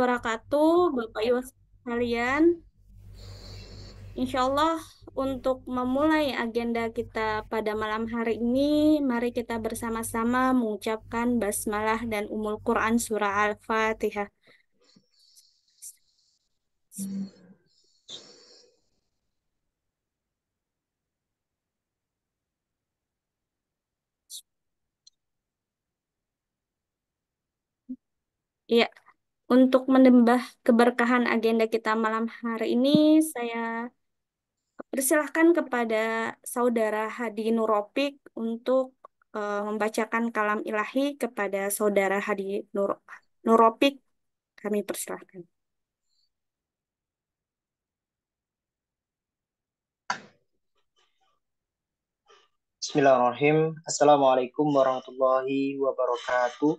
wabarakatuh, Bapak Ibu sekalian. Insya Allah untuk memulai agenda kita pada malam hari ini, mari kita bersama-sama mengucapkan basmalah dan umul Quran surah Al-Fatihah. Iya. Yeah. Untuk menambah keberkahan agenda kita malam hari ini, saya persilahkan kepada Saudara Hadi Nuropik untuk uh, membacakan kalam ilahi kepada Saudara Hadi Nur Nuropik. Kami persilahkan. Bismillahirrahmanirrahim. Assalamualaikum warahmatullahi wabarakatuh.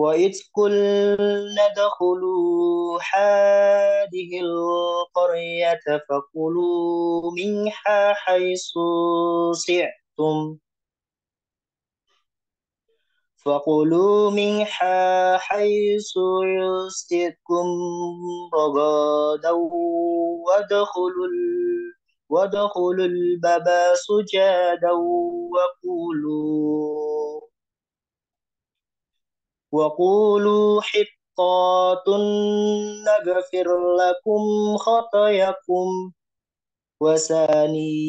وإذ قلنا ادخلوا هذه القرية فكلوا منها حيث سعتم فقلوا منها حيث يسكتكم رغدا وادخلوا وادخلوا الباب سجادا وقولوا وقولوا حطات نغفر لكم خطاياكم وساني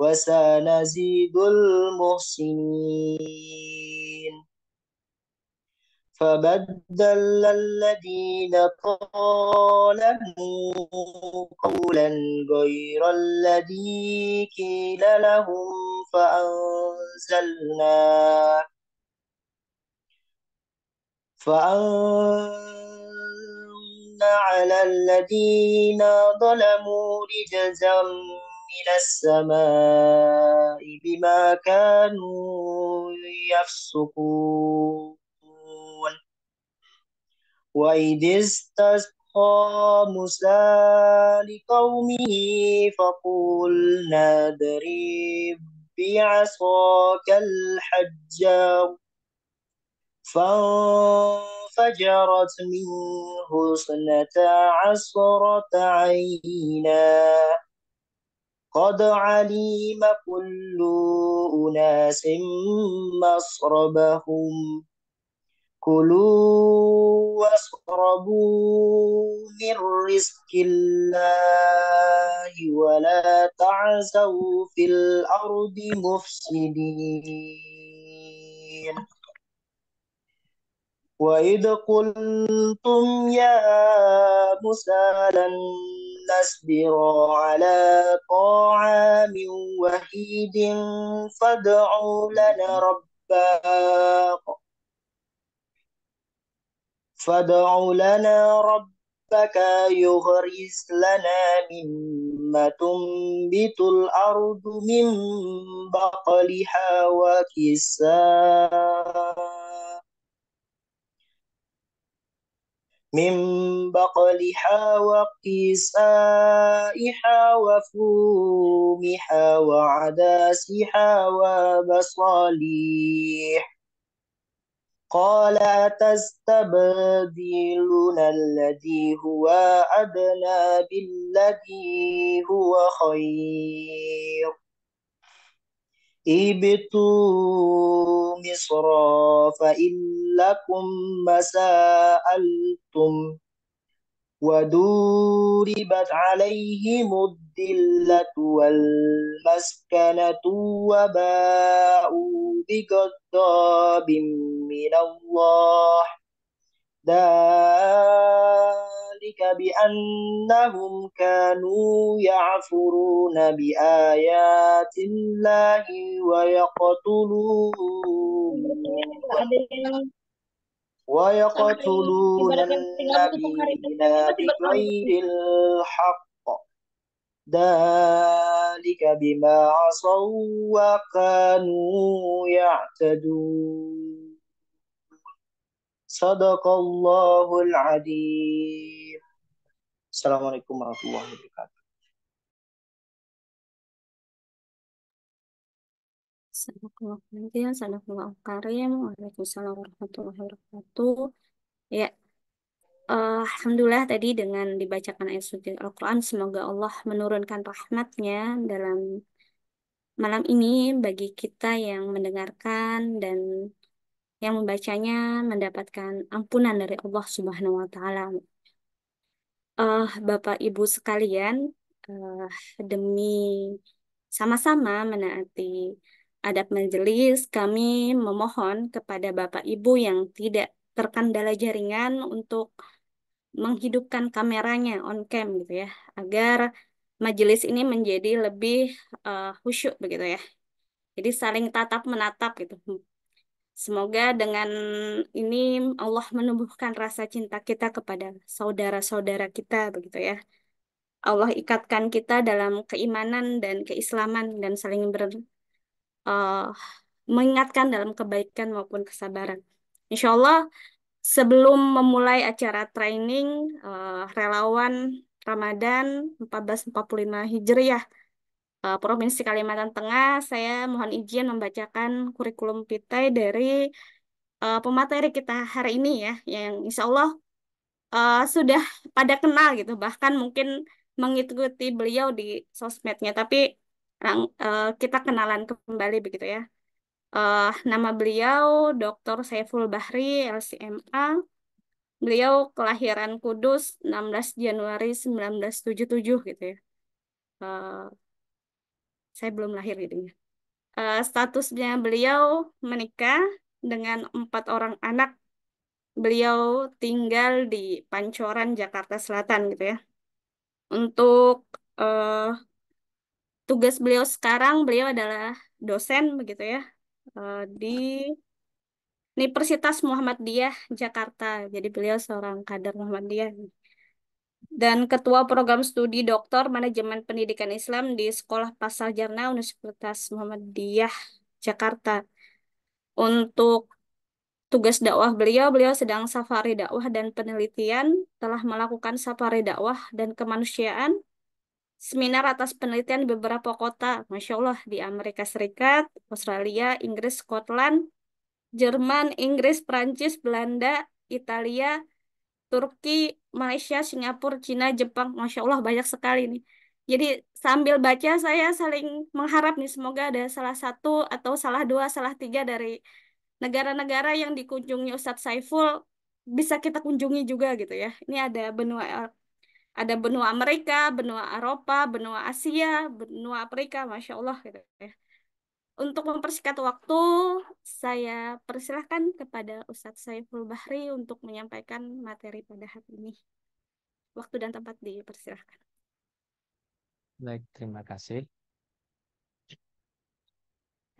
وسنزيد المحسنين فبدل الذين ظلموا قولا غير الذي قيل لهم فأنزلنا فأن على الذين ظلموا رجزا من السماء بما كانوا يفسقون وإذ استسقى موسى لقومه فقلنا ضرب بعصاك الحجار فانفجرت منه اثنتا عشرة عينا قد عليم كل أناس مصربهم كلوا واشربوا من رزق الله ولا تعزوا في الأرض مفسدين وإذ قلتم يا موسى لن نصبر على طعام وحيد فادع لنا ربك فادع لنا ربك يغرس لنا مما تنبت الأرض من بقلها وكسائها من بقلها وقسائها وفومها وعداسها وبصاليح قال أتستبدلون الذي هو أدنى بالذي هو خير إبتوا مصر فإن لكم ما سألتم ودوربت عليهم الدلة والمسكنة وباءوا بغضب من الله ذلك بأنهم كانوا يعفرون بآيات الله ويقتلون ويقتلون النبيين بغير الحق ذلك بما عصوا وكانوا يعتدون Sadaqallahul Adzim. Assalamualaikum warahmatullahi wabarakatuh. Assalamualaikum warahmatullahi wabarakatuh. Ya, uh, Alhamdulillah tadi dengan dibacakan ayat suci Al-Quran, semoga Allah menurunkan rahmatnya dalam malam ini bagi kita yang mendengarkan dan yang membacanya mendapatkan ampunan dari Allah Subhanahu wa taala. Uh, Bapak Ibu sekalian, uh, demi sama-sama menaati adab majelis, kami memohon kepada Bapak Ibu yang tidak terkendala jaringan untuk menghidupkan kameranya on cam gitu ya, agar majelis ini menjadi lebih uh, khusyuk begitu ya. Jadi saling tatap menatap gitu. Semoga dengan ini Allah menumbuhkan rasa cinta kita kepada saudara-saudara kita begitu ya. Allah ikatkan kita dalam keimanan dan keislaman dan saling ber uh, mengingatkan dalam kebaikan maupun kesabaran. Insya Allah sebelum memulai acara training uh, relawan Ramadan 1445 Hijriah Eh, Provinsi Kalimantan Tengah, saya mohon izin membacakan kurikulum vitae dari uh, pemateri kita hari ini ya, yang insya Allah uh, sudah pada kenal gitu, bahkan mungkin mengikuti beliau di sosmednya, tapi uh, kita kenalan kembali begitu ya. Uh, nama beliau Dr. Saiful Bahri, LCMA. Beliau kelahiran Kudus 16 Januari 1977 gitu ya. Uh, saya belum lahir jadinya. Uh, statusnya beliau menikah dengan empat orang anak. Beliau tinggal di Pancoran, Jakarta Selatan gitu ya. Untuk uh, tugas beliau sekarang, beliau adalah dosen begitu ya uh, di Universitas Muhammadiyah Jakarta. Jadi beliau seorang kader Muhammadiyah dan Ketua Program Studi Doktor Manajemen Pendidikan Islam di Sekolah Pasar Jarna Universitas Muhammadiyah Jakarta. Untuk tugas dakwah beliau, beliau sedang safari dakwah dan penelitian, telah melakukan safari dakwah dan kemanusiaan, seminar atas penelitian beberapa kota, Masya Allah, di Amerika Serikat, Australia, Inggris, Scotland, Jerman, Inggris, Prancis, Belanda, Italia, Turki, Malaysia, Singapura, Cina, Jepang, masya Allah banyak sekali nih. Jadi sambil baca saya saling mengharap nih semoga ada salah satu atau salah dua, salah tiga dari negara-negara yang dikunjungi Ustadz Saiful bisa kita kunjungi juga gitu ya. Ini ada benua ada benua Amerika, benua Eropa, benua Asia, benua Afrika, masya Allah gitu ya. Untuk mempersingkat waktu, saya persilahkan kepada Ustadz Saiful Bahri untuk menyampaikan materi pada hari ini. Waktu dan tempat dipersilahkan. Baik, terima kasih.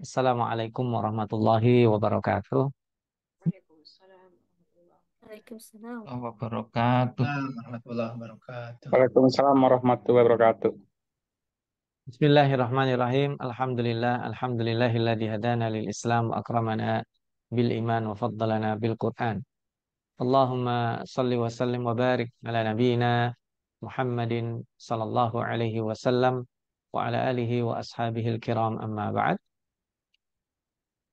Assalamualaikum warahmatullahi wabarakatuh. Waalaikumsalam warahmatullahi wabarakatuh. Waalaikumsalam warahmatullahi wabarakatuh. Bismillahirrahmanirrahim. Alhamdulillah. Alhamdulillahilladzi hadana lil Islam akramana bil iman wa faddalana bil Quran. Allahumma salli wa sallim wa barik ala nabiyyina Muhammadin sallallahu alaihi wasallam wa ala alihi wa al kiram amma ba'd.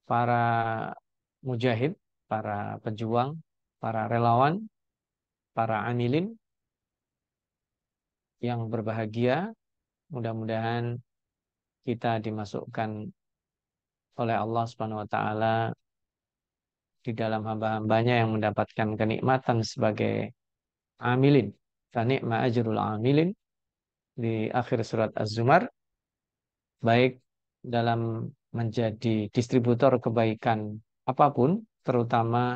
Para mujahid, para pejuang, para relawan, para amilin yang berbahagia Mudah-mudahan kita dimasukkan oleh Allah Subhanahu wa taala di dalam hamba-hambanya yang mendapatkan kenikmatan sebagai amilin. Tanikma ajrul amilin di akhir surat Az-Zumar baik dalam menjadi distributor kebaikan apapun terutama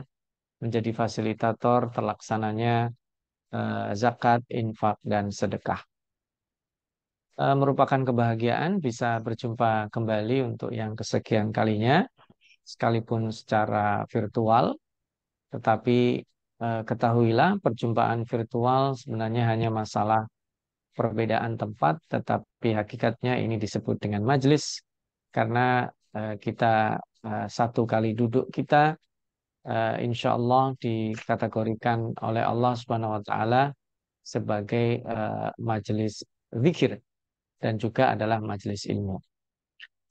menjadi fasilitator terlaksananya eh, zakat, infak dan sedekah. Eh, merupakan kebahagiaan bisa berjumpa kembali untuk yang kesekian kalinya, sekalipun secara virtual. Tetapi eh, ketahuilah perjumpaan virtual sebenarnya hanya masalah perbedaan tempat, tetapi hakikatnya ini disebut dengan majelis karena eh, kita satu kali duduk kita insya Allah dikategorikan oleh Allah Subhanahu wa taala sebagai majelis zikir dan juga adalah majelis ilmu.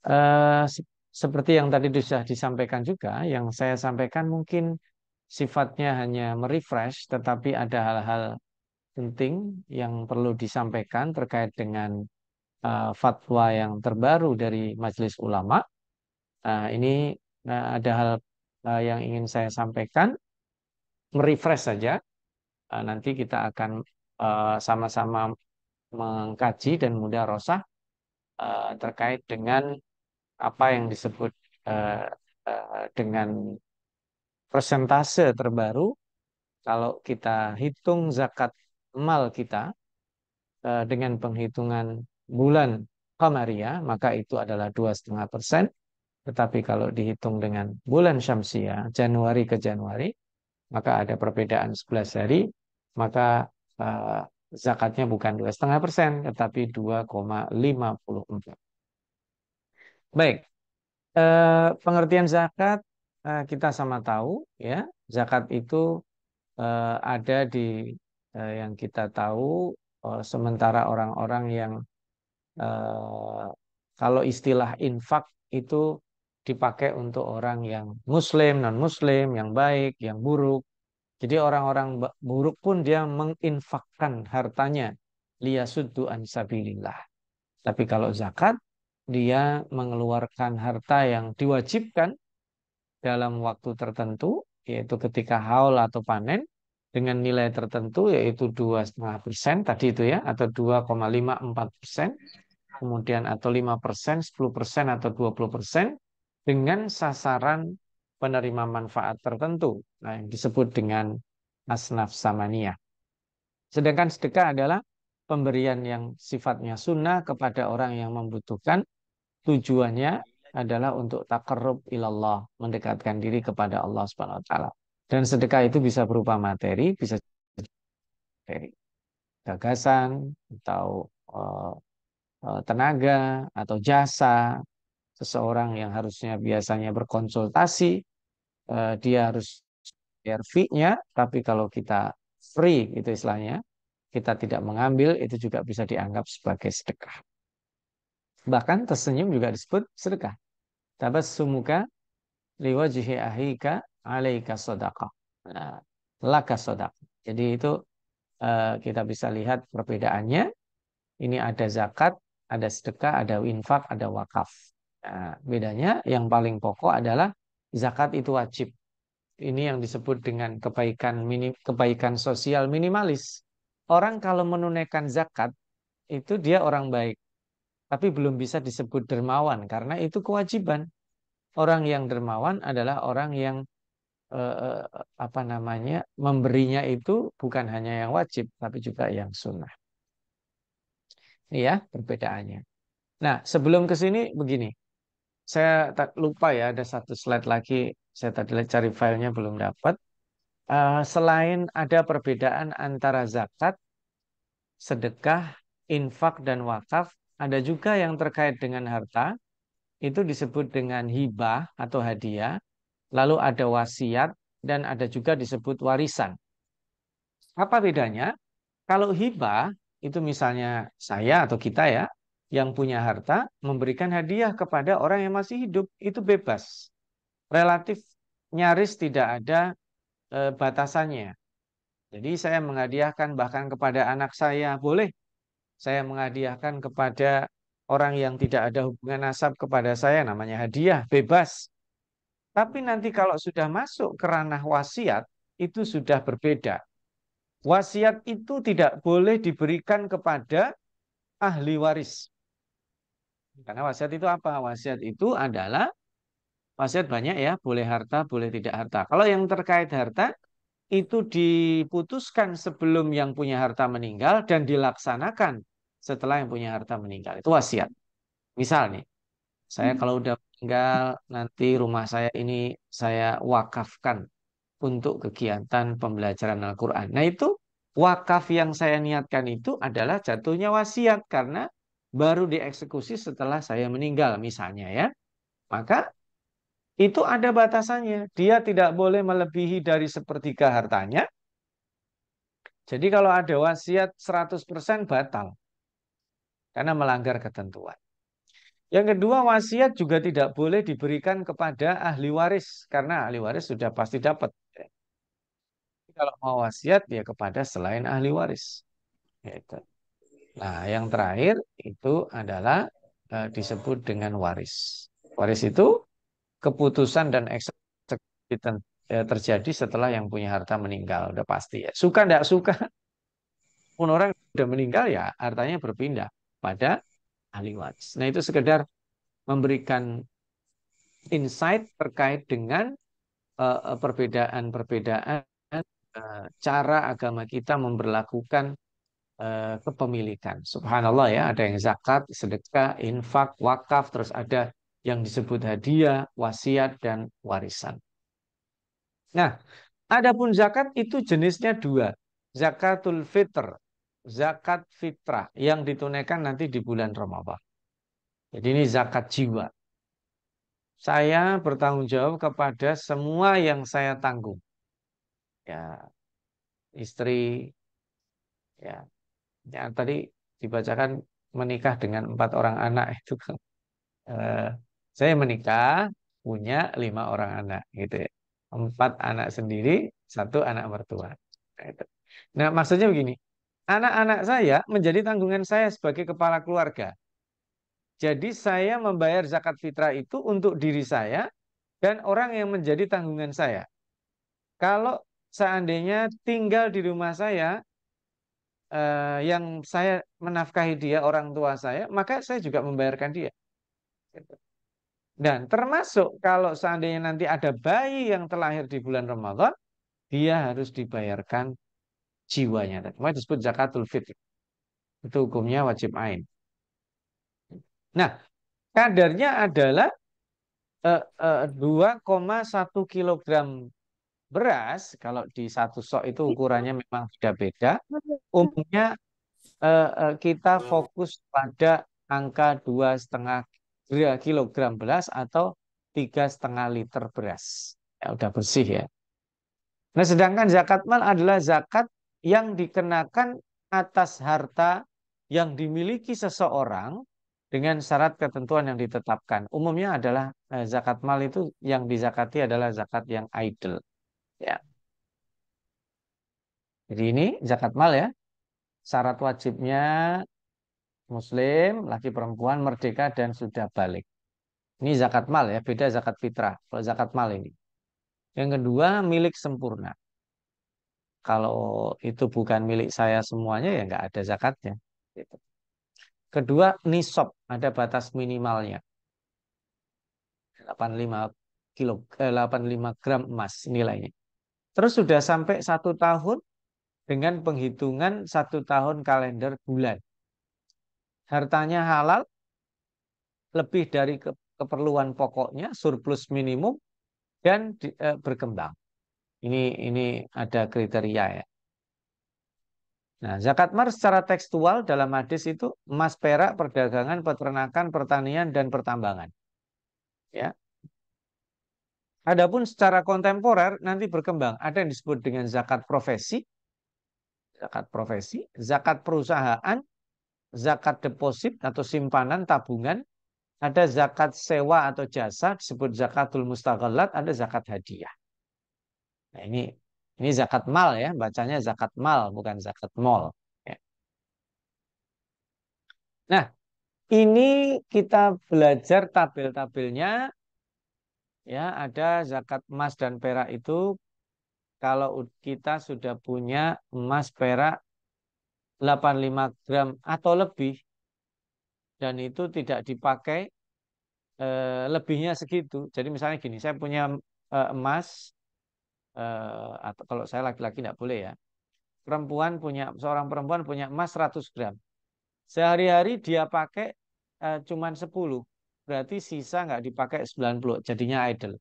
Eh, seperti yang tadi sudah disampaikan juga, yang saya sampaikan mungkin sifatnya hanya merefresh, tetapi ada hal-hal penting yang perlu disampaikan terkait dengan uh, fatwa yang terbaru dari Majelis Ulama. Uh, ini uh, ada hal uh, yang ingin saya sampaikan. Merefresh saja. Uh, nanti kita akan sama-sama uh, sama -sama mengkaji dan rosah uh, terkait dengan apa yang disebut uh, uh, dengan persentase terbaru kalau kita hitung zakat mal kita uh, dengan penghitungan bulan Kamaria, maka itu adalah dua setengah persen. Tetapi kalau dihitung dengan bulan Syamsia, Januari ke Januari, maka ada perbedaan 11 hari, maka uh, zakatnya bukan dua 2,5 persen, tetapi 2,54. Baik, e, pengertian zakat e, kita sama tahu ya, zakat itu e, ada di e, yang kita tahu, e, sementara orang-orang yang e, kalau istilah infak itu dipakai untuk orang yang muslim, non-muslim, yang baik, yang buruk, jadi orang-orang buruk pun dia menginfakkan hartanya liyasuddu an sabilillah. Tapi kalau zakat dia mengeluarkan harta yang diwajibkan dalam waktu tertentu yaitu ketika haul atau panen dengan nilai tertentu yaitu dua setengah persen tadi itu ya atau 2,54 persen kemudian atau 5 persen 10 persen atau 20 persen dengan sasaran penerima manfaat tertentu, nah, yang disebut dengan asnaf samania. Sedangkan sedekah adalah pemberian yang sifatnya sunnah kepada orang yang membutuhkan. Tujuannya adalah untuk takarub ilallah, mendekatkan diri kepada Allah Subhanahu wa taala. Dan sedekah itu bisa berupa materi, bisa materi gagasan atau uh, tenaga atau jasa seseorang yang harusnya biasanya berkonsultasi eh, dia harus bayar fee-nya, tapi kalau kita free itu istilahnya, kita tidak mengambil itu juga bisa dianggap sebagai sedekah. Bahkan tersenyum juga disebut sedekah. sumuka liwajihi ahika alaika sodaka. Nah, laka sodak. Jadi itu eh, kita bisa lihat perbedaannya. Ini ada zakat, ada sedekah, ada infak, ada wakaf. Nah, bedanya yang paling pokok adalah zakat itu wajib. Ini yang disebut dengan kebaikan minim, kebaikan sosial minimalis. Orang kalau menunaikan zakat itu dia orang baik. Tapi belum bisa disebut dermawan karena itu kewajiban. Orang yang dermawan adalah orang yang eh, eh apa namanya? memberinya itu bukan hanya yang wajib tapi juga yang sunnah. Iya perbedaannya. Nah, sebelum ke sini begini saya tak lupa ya ada satu slide lagi saya tadi cari filenya belum dapat uh, selain ada perbedaan antara zakat sedekah infak dan wakaf ada juga yang terkait dengan harta itu disebut dengan hibah atau hadiah lalu ada wasiat dan ada juga disebut warisan apa bedanya kalau hibah itu misalnya saya atau kita ya yang punya harta memberikan hadiah kepada orang yang masih hidup itu bebas. Relatif nyaris tidak ada e, batasannya. Jadi saya menghadiahkan bahkan kepada anak saya boleh. Saya menghadiahkan kepada orang yang tidak ada hubungan nasab kepada saya namanya hadiah bebas. Tapi nanti kalau sudah masuk ke ranah wasiat itu sudah berbeda. Wasiat itu tidak boleh diberikan kepada ahli waris karena wasiat itu apa? Wasiat itu adalah wasiat banyak ya, boleh harta, boleh tidak harta. Kalau yang terkait harta itu diputuskan sebelum yang punya harta meninggal dan dilaksanakan setelah yang punya harta meninggal. Itu wasiat. Misal nih, saya hmm. kalau udah meninggal nanti rumah saya ini saya wakafkan untuk kegiatan pembelajaran Al-Qur'an. Nah, itu wakaf yang saya niatkan itu adalah jatuhnya wasiat karena baru dieksekusi setelah saya meninggal misalnya ya. Maka itu ada batasannya. Dia tidak boleh melebihi dari sepertiga hartanya. Jadi kalau ada wasiat 100% batal. Karena melanggar ketentuan. Yang kedua, wasiat juga tidak boleh diberikan kepada ahli waris. Karena ahli waris sudah pasti dapat. Kalau mau wasiat, ya kepada selain ahli waris. Ya, itu Nah, yang terakhir itu adalah eh, disebut dengan waris. Waris itu keputusan dan eksekusi eh, terjadi setelah yang punya harta meninggal, udah pasti ya. Suka tidak suka, pun orang udah meninggal ya, hartanya berpindah pada ahli waris. Nah, itu sekedar memberikan insight terkait dengan eh, perbedaan-perbedaan uh, cara agama kita memperlakukan Eh, kepemilikan. Subhanallah ya, ada yang zakat, sedekah, infak, wakaf, terus ada yang disebut hadiah, wasiat, dan warisan. Nah, adapun zakat itu jenisnya dua. Zakatul fitr, zakat fitrah yang ditunaikan nanti di bulan Ramadan. Jadi ini zakat jiwa. Saya bertanggung jawab kepada semua yang saya tanggung. Ya, istri, ya, Ya tadi dibacakan menikah dengan empat orang anak itu kan saya menikah punya lima orang anak gitu ya empat anak sendiri satu anak mertua nah, nah maksudnya begini anak-anak saya menjadi tanggungan saya sebagai kepala keluarga jadi saya membayar zakat fitrah itu untuk diri saya dan orang yang menjadi tanggungan saya kalau seandainya tinggal di rumah saya uh, yang saya menafkahi dia orang tua saya, maka saya juga membayarkan dia. Dan termasuk kalau seandainya nanti ada bayi yang terlahir di bulan Ramadan, dia harus dibayarkan jiwanya. Maka disebut zakatul fitr. Itu hukumnya wajib ain. Nah, kadarnya adalah eh, eh, dua eh, 2,1 kilogram beras kalau di satu sok itu iya. ukurannya memang sudah beda iya. Umumnya eh, eh kita iya. fokus pada angka dua setengah kilogram beras atau tiga setengah liter beras. Ya, udah bersih ya. Nah, sedangkan zakat mal adalah zakat yang dikenakan atas harta yang dimiliki seseorang dengan syarat ketentuan yang ditetapkan. Umumnya adalah eh, zakat mal itu yang dizakati adalah zakat yang idle. Ya. Jadi ini zakat mal ya. Syarat wajibnya muslim, laki perempuan, merdeka dan sudah balik. Ini zakat mal ya, beda zakat fitrah. Kalau zakat mal ini. Yang kedua, milik sempurna. Kalau itu bukan milik saya semuanya ya nggak ada zakatnya. Gitu. Kedua, nisab, ada batas minimalnya. 85 kilo eh, 85 gram emas nilainya. Terus sudah sampai satu tahun dengan penghitungan satu tahun kalender bulan. Hartanya halal, lebih dari keperluan pokoknya, surplus minimum, dan e, berkembang. Ini ini ada kriteria ya. Nah, zakat mar secara tekstual dalam hadis itu emas, perak, perdagangan, peternakan, pertanian, dan pertambangan. Ya, Adapun secara kontemporer nanti berkembang ada yang disebut dengan zakat profesi, zakat profesi, zakat perusahaan, zakat deposit atau simpanan tabungan, ada zakat sewa atau jasa disebut zakatul mustaghallat, ada zakat hadiah. Nah, ini ini zakat mal ya, bacanya zakat mal bukan zakat mal. Ya. Nah, ini kita belajar tabel-tabelnya ya ada zakat emas dan perak itu kalau kita sudah punya emas perak 85 gram atau lebih dan itu tidak dipakai e, lebihnya segitu. Jadi misalnya gini, saya punya e, emas e, atau kalau saya laki-laki tidak boleh ya. Perempuan punya seorang perempuan punya emas 100 gram. Sehari-hari dia pakai e, cuman 10 berarti sisa nggak dipakai 90, jadinya idle.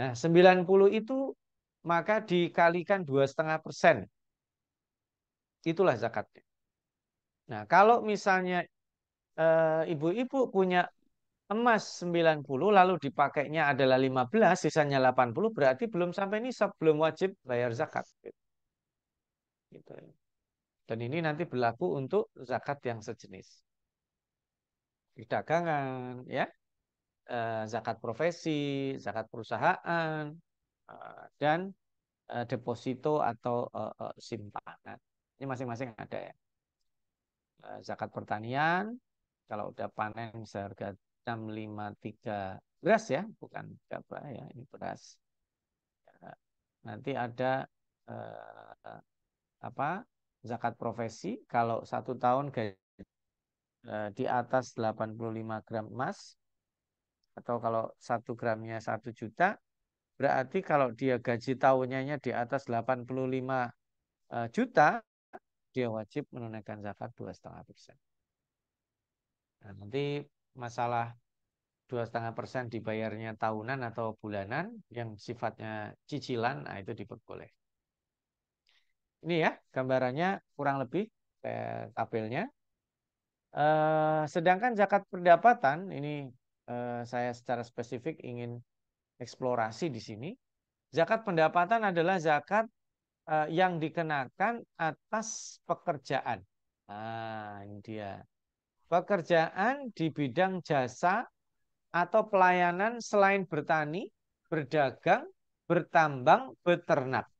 Nah, 90 itu maka dikalikan dua setengah persen. Itulah zakatnya. Nah, kalau misalnya eh, ibu-ibu e, punya emas 90 lalu dipakainya adalah 15, sisanya 80 berarti belum sampai nisab, belum wajib bayar zakat. Gitu. Dan ini nanti berlaku untuk zakat yang sejenis perdagangan, ya, eh, zakat profesi, zakat perusahaan, eh, dan eh, deposito atau simpanan. Ini masing-masing ada ya. Zakat pertanian, kalau udah panen seharga 653 beras ya, bukan apa ya, ini beras. Ya, nanti ada apa zakat profesi, kalau satu tahun gaji Eh, di atas 85 gram emas atau kalau satu gramnya satu juta berarti kalau dia gaji tahunannya di atas 85 eh, juta dia wajib menunaikan zakat dua setengah persen. Nah, nanti masalah dua setengah persen dibayarnya tahunan atau bulanan yang sifatnya cicilan, nah itu diperboleh. Ini ya gambarannya kurang lebih eh, tabelnya. Eh, sedangkan zakat pendapatan ini uh, saya secara spesifik ingin eksplorasi di sini. Zakat pendapatan adalah zakat uh, yang dikenakan atas pekerjaan. Nah, ini dia. Pekerjaan di bidang jasa atau pelayanan selain bertani, berdagang, bertambang, beternak.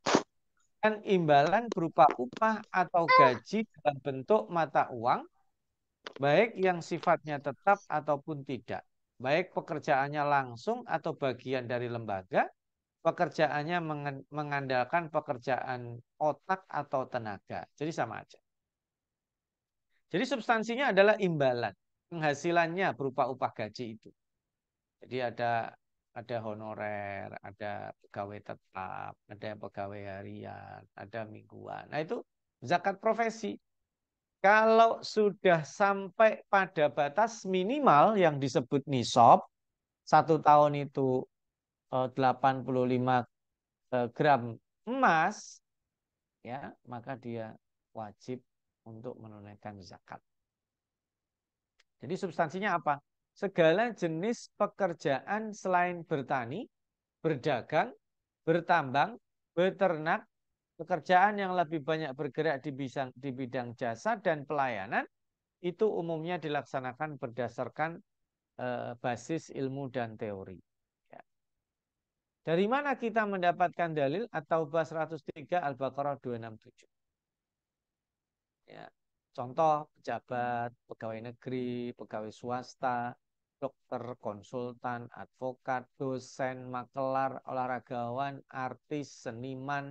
Dan imbalan berupa upah atau gaji dalam bentuk mata uang baik yang sifatnya tetap ataupun tidak, baik pekerjaannya langsung atau bagian dari lembaga, pekerjaannya mengandalkan pekerjaan otak atau tenaga. Jadi sama aja. Jadi substansinya adalah imbalan, penghasilannya berupa upah gaji itu. Jadi ada ada honorer, ada pegawai tetap, ada pegawai harian, ada mingguan. Nah itu zakat profesi kalau sudah sampai pada batas minimal yang disebut nisab, satu tahun itu 85 eh, eh, gram emas, ya maka dia wajib untuk menunaikan zakat. Jadi substansinya apa? Segala jenis pekerjaan selain bertani, berdagang, bertambang, beternak, pekerjaan yang lebih banyak bergerak di bidang, di bidang jasa dan pelayanan itu umumnya dilaksanakan berdasarkan eh, basis ilmu dan teori. Ya. Dari mana kita mendapatkan dalil atau bah 103 Al-Baqarah 267? Ya. Contoh pejabat, pegawai negeri, pegawai swasta, dokter, konsultan, advokat, dosen, makelar, olahragawan, artis, seniman,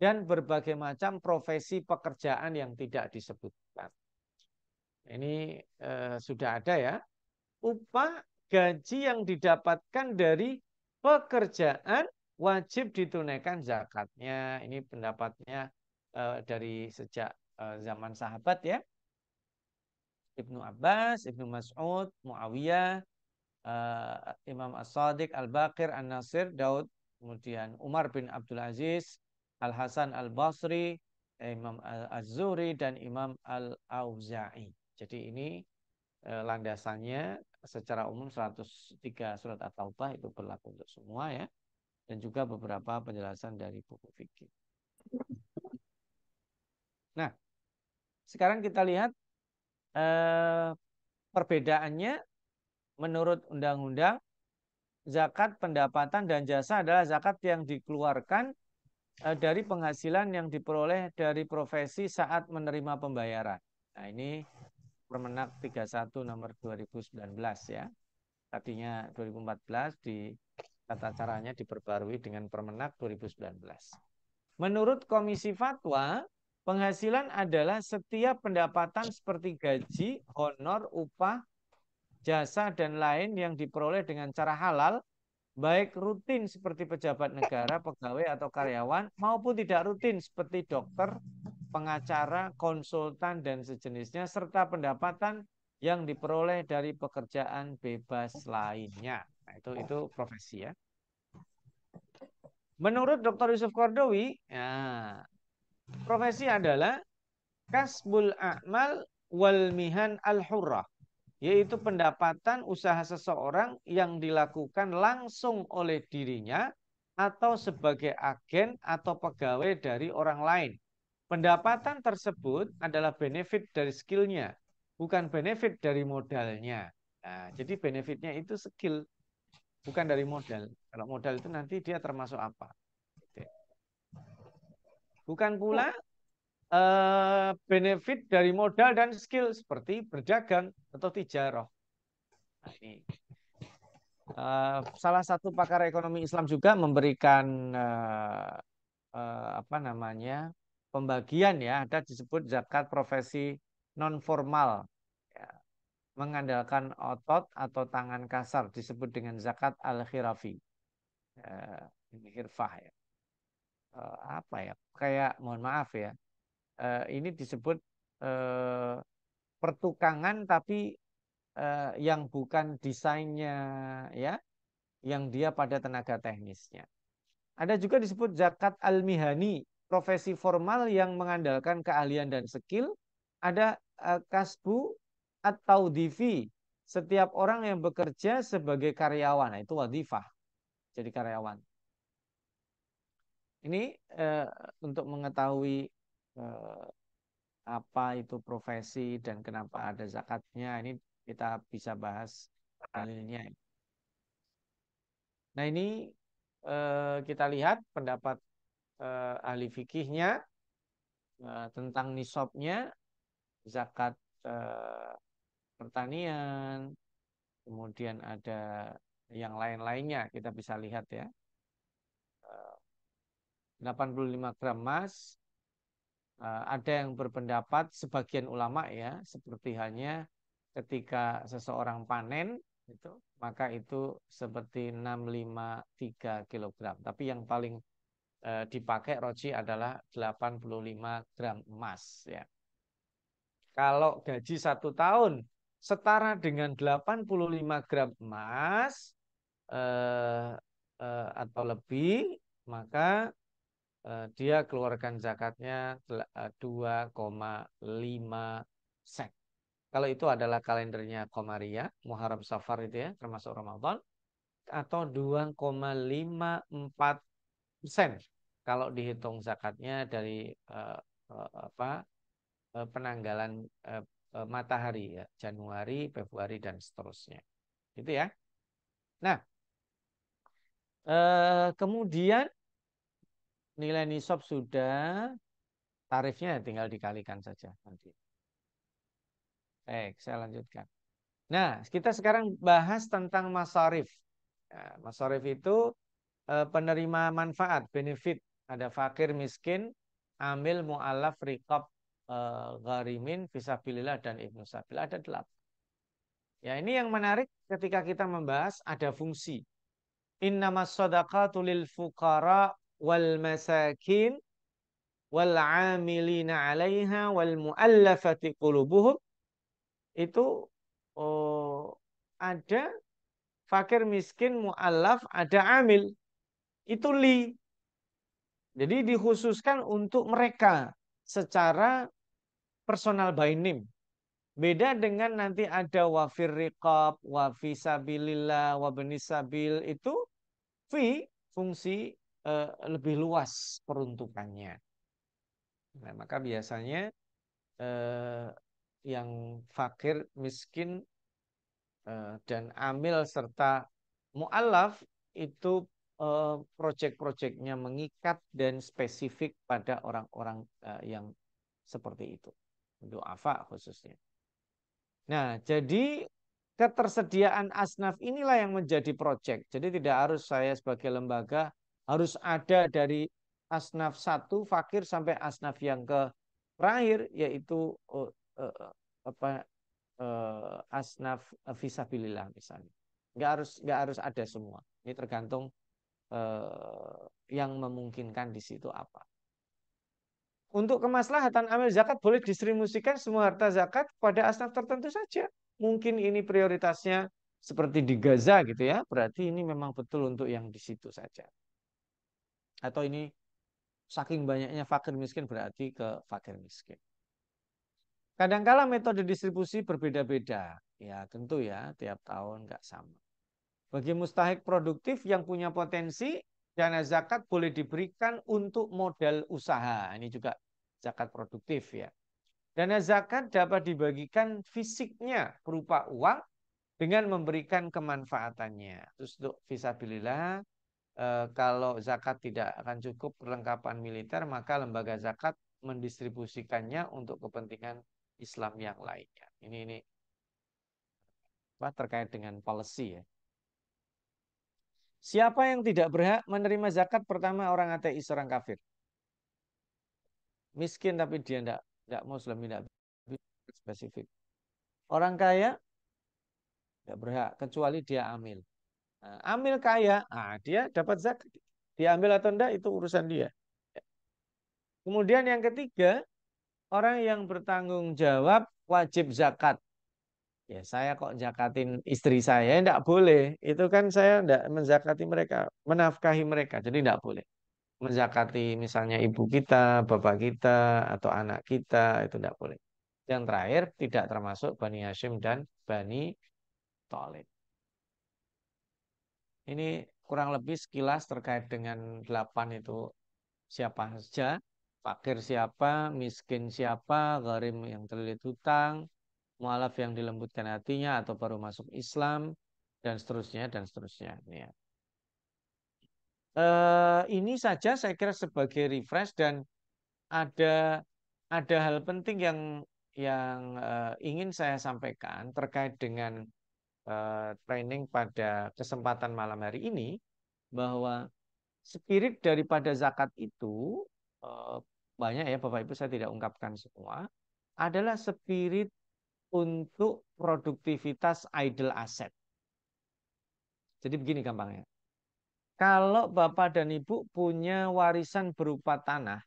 dan berbagai macam profesi pekerjaan yang tidak disebutkan. Ini eh, sudah ada ya. Upah gaji yang didapatkan dari pekerjaan wajib ditunaikan zakatnya. Ini pendapatnya eh, dari sejak eh, zaman sahabat ya. Ibnu Abbas, Ibnu Mas'ud, Muawiyah, eh, Imam As-Sadiq, Al-Baqir, An-Nasir, Daud, kemudian Umar bin Abdul Aziz, Al Hasan Al Basri, Imam Al Azuri dan Imam Al Auzai. Jadi ini eh, landasannya secara umum 103 surat At-Taubah itu berlaku untuk semua ya dan juga beberapa penjelasan dari buku fikih. Nah, sekarang kita lihat eh, perbedaannya menurut undang-undang zakat pendapatan dan jasa adalah zakat yang dikeluarkan Eh, dari penghasilan yang diperoleh dari profesi saat menerima pembayaran. Nah, ini Permenak 31 nomor 2019 ya. Tadinya 2014 di tata caranya diperbarui dengan Permenak 2019. Menurut Komisi Fatwa, penghasilan adalah setiap pendapatan seperti gaji, honor, upah, jasa dan lain yang diperoleh dengan cara halal baik rutin seperti pejabat negara, pegawai atau karyawan, maupun tidak rutin seperti dokter, pengacara, konsultan, dan sejenisnya, serta pendapatan yang diperoleh dari pekerjaan bebas lainnya. Nah, itu itu profesi ya. Menurut Dr. Yusuf Kordowi, ya, profesi adalah kasbul a'mal wal mihan al hurrah yaitu pendapatan usaha seseorang yang dilakukan langsung oleh dirinya atau sebagai agen atau pegawai dari orang lain. Pendapatan tersebut adalah benefit dari skillnya, bukan benefit dari modalnya. Nah, jadi benefitnya itu skill, bukan dari modal. Kalau modal itu nanti dia termasuk apa? Gitu ya. Bukan pula Eh, benefit dari modal dan skill seperti berdagang atau tijaroh. Nah, ini. Uh, salah satu pakar ekonomi Islam juga memberikan uh, uh, apa namanya pembagian ya ada disebut zakat profesi non formal ya. mengandalkan otot atau tangan kasar disebut dengan zakat al khirafi uh, ini hirfah ya uh, apa ya kayak mohon maaf ya uh, ini disebut uh, pertukangan tapi uh, yang bukan desainnya ya yang dia pada tenaga teknisnya. Ada juga disebut zakat almihani, profesi formal yang mengandalkan keahlian dan skill. Ada uh, kasbu atau divi, setiap orang yang bekerja sebagai karyawan, nah, itu wadifah, jadi karyawan. Ini eh, untuk mengetahui Eh, apa itu profesi dan kenapa ada zakatnya ini kita bisa bahas dalilnya. Nah ini eh, kita lihat pendapat eh, ahli fikihnya tentang nisabnya zakat pertanian, kemudian ada yang lain-lainnya kita bisa lihat ya. 85 gram emas, Eh, ada yang berpendapat sebagian ulama ya seperti hanya ketika seseorang panen itu maka itu seperti 653 kg tapi yang paling eh, dipakai roji adalah 85 gram emas ya kalau gaji satu tahun setara dengan 85 gram emas eh, eh, atau lebih maka Eh, dia keluarkan zakatnya 2,5 eh, sek. Kalau itu adalah kalendernya Komaria, Muharram Safar itu ya, termasuk Ramadan, atau 2,54 sen. kalau dihitung zakatnya dari uh, uh, apa uh, penanggalan uh, uh, matahari ya, Januari, Februari dan seterusnya. Gitu ya. Nah, uh, kemudian nilai nisab sudah, tarifnya ya tinggal dikalikan saja nanti. Baik, saya lanjutkan. Nah, kita sekarang bahas tentang masarif. Nah, ya, masarif itu eh, penerima manfaat, benefit. Ada fakir, miskin, amil, mu'alaf, rikob, eh, gharimin, visabilillah, dan ibnu sabil. Ada delapan. Ya, ini yang menarik ketika kita membahas ada fungsi. Innamas sadaqatu lil fuqara wal masakin wal amilina 'alaiha wal muallafati qulubuhum itu oh, ada fakir miskin muallaf ada amil itu li jadi dikhususkan untuk mereka secara personal by name Beda dengan nanti ada wafir riqab, wafisabilillah wabnisabil itu fi fungsi Eh, lebih luas peruntukannya. Nah, maka biasanya eh, yang fakir, miskin, eh, dan amil serta mu'alaf itu eh, proyek-proyeknya mengikat dan spesifik pada orang-orang eh, yang seperti itu. Du'afa khususnya. Nah, jadi ketersediaan asnaf inilah yang menjadi proyek. Jadi tidak harus saya sebagai lembaga harus ada dari asnaf satu fakir sampai asnaf yang ke terakhir yaitu uh, uh, apa uh, asnaf visabilillah e, misalnya nggak harus nggak harus ada semua ini tergantung uh, yang memungkinkan di situ apa untuk kemaslahatan amil zakat boleh distribusikan semua harta zakat pada asnaf tertentu saja mungkin ini prioritasnya seperti di Gaza gitu ya berarti ini memang betul untuk yang di situ saja atau ini saking banyaknya fakir miskin berarti ke fakir miskin. Kadangkala metode distribusi berbeda-beda. Ya tentu ya, tiap tahun nggak sama. Bagi mustahik produktif yang punya potensi, dana zakat boleh diberikan untuk modal usaha. Ini juga zakat produktif ya. Dana zakat dapat dibagikan fisiknya berupa uang dengan memberikan kemanfaatannya. Terus untuk visabilillah Eh, kalau zakat tidak akan cukup perlengkapan militer, maka lembaga zakat mendistribusikannya untuk kepentingan Islam yang lainnya. Ini ini apa terkait dengan policy ya. Siapa yang tidak berhak menerima zakat pertama orang ateis, orang kafir. Miskin tapi dia tidak tidak muslim, tidak spesifik. Orang kaya tidak berhak kecuali dia amil. Eh, ambil kaya, ah dia dapat zakat. Diambil atau tidak itu urusan dia. Kemudian yang ketiga, orang yang bertanggung jawab wajib zakat. Ya, saya kok zakatin istri saya tidak boleh. Itu kan saya tidak menzakati mereka, menafkahi mereka. Jadi tidak boleh. Menzakati misalnya ibu kita, bapak kita, atau anak kita, itu tidak boleh. Yang terakhir, tidak termasuk Bani Hashim dan Bani Talib. Ini kurang lebih sekilas terkait dengan delapan itu siapa saja, fakir siapa, miskin siapa, garim yang terlilit hutang, mualaf yang dilembutkan hatinya atau baru masuk Islam, dan seterusnya, dan seterusnya. Ya. Eh, ini saja saya kira sebagai refresh dan ada ada hal penting yang yang eh, ingin saya sampaikan terkait dengan Eh, training pada kesempatan malam hari ini bahwa spirit daripada zakat itu eh, banyak ya Bapak Ibu saya tidak ungkapkan semua adalah spirit untuk produktivitas idle asset. Jadi begini gampangnya. Kalau Bapak dan Ibu punya warisan berupa tanah,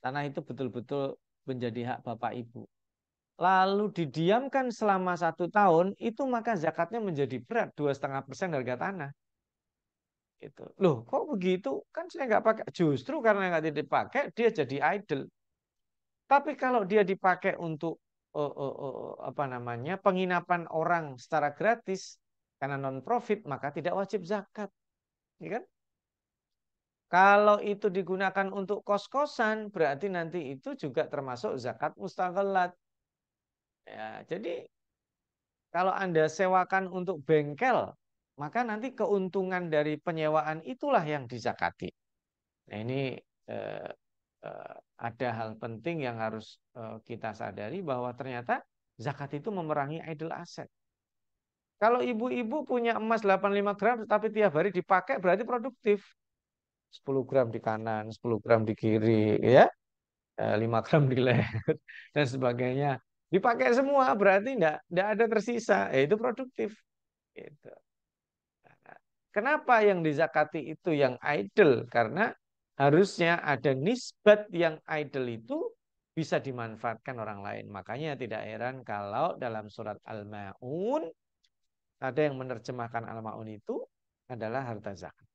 tanah itu betul-betul menjadi hak Bapak Ibu lalu didiamkan selama satu tahun, itu maka zakatnya menjadi berat dua setengah persen harga tanah. itu Loh, kok begitu? Kan saya nggak pakai. Justru karena nggak dipakai, dia jadi idle. Tapi kalau dia dipakai untuk oh, oh, oh, apa namanya penginapan orang secara gratis karena non profit, maka tidak wajib zakat, ya kan? Kalau itu digunakan untuk kos-kosan, berarti nanti itu juga termasuk zakat mustaqalat. Ya, jadi kalau Anda sewakan untuk bengkel, maka nanti keuntungan dari penyewaan itulah yang dizakati. Nah, ini eh, eh, ada hal penting yang harus eh, kita sadari bahwa ternyata zakat itu memerangi idle aset. Kalau ibu-ibu punya emas 85 gram tapi tiap hari dipakai berarti produktif. 10 gram di kanan, 10 gram di kiri, ya. 5 eh, gram di leher dan sebagainya dipakai semua berarti enggak, enggak ada tersisa ya itu produktif gitu. kenapa yang dizakati itu yang idle karena harusnya ada nisbat yang idle itu bisa dimanfaatkan orang lain makanya tidak heran kalau dalam surat al-maun ada yang menerjemahkan al-maun itu adalah harta zakat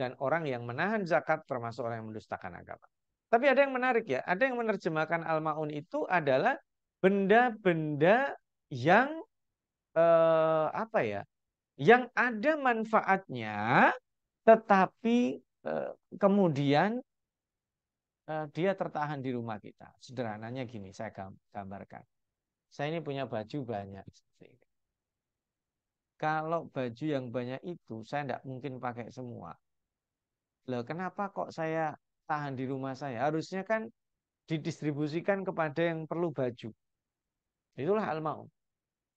dan orang yang menahan zakat termasuk orang yang mendustakan agama tapi ada yang menarik ya, ada yang menerjemahkan al-maun itu adalah benda-benda yang eh, apa ya? Yang ada manfaatnya tetapi eh, kemudian eh, dia tertahan di rumah kita. Sederhananya gini, saya gambarkan. Saya ini punya baju banyak Kalau baju yang banyak itu saya tidak mungkin pakai semua. Loh, kenapa kok saya tahan di rumah saya. Harusnya kan didistribusikan kepada yang perlu baju. Itulah almaun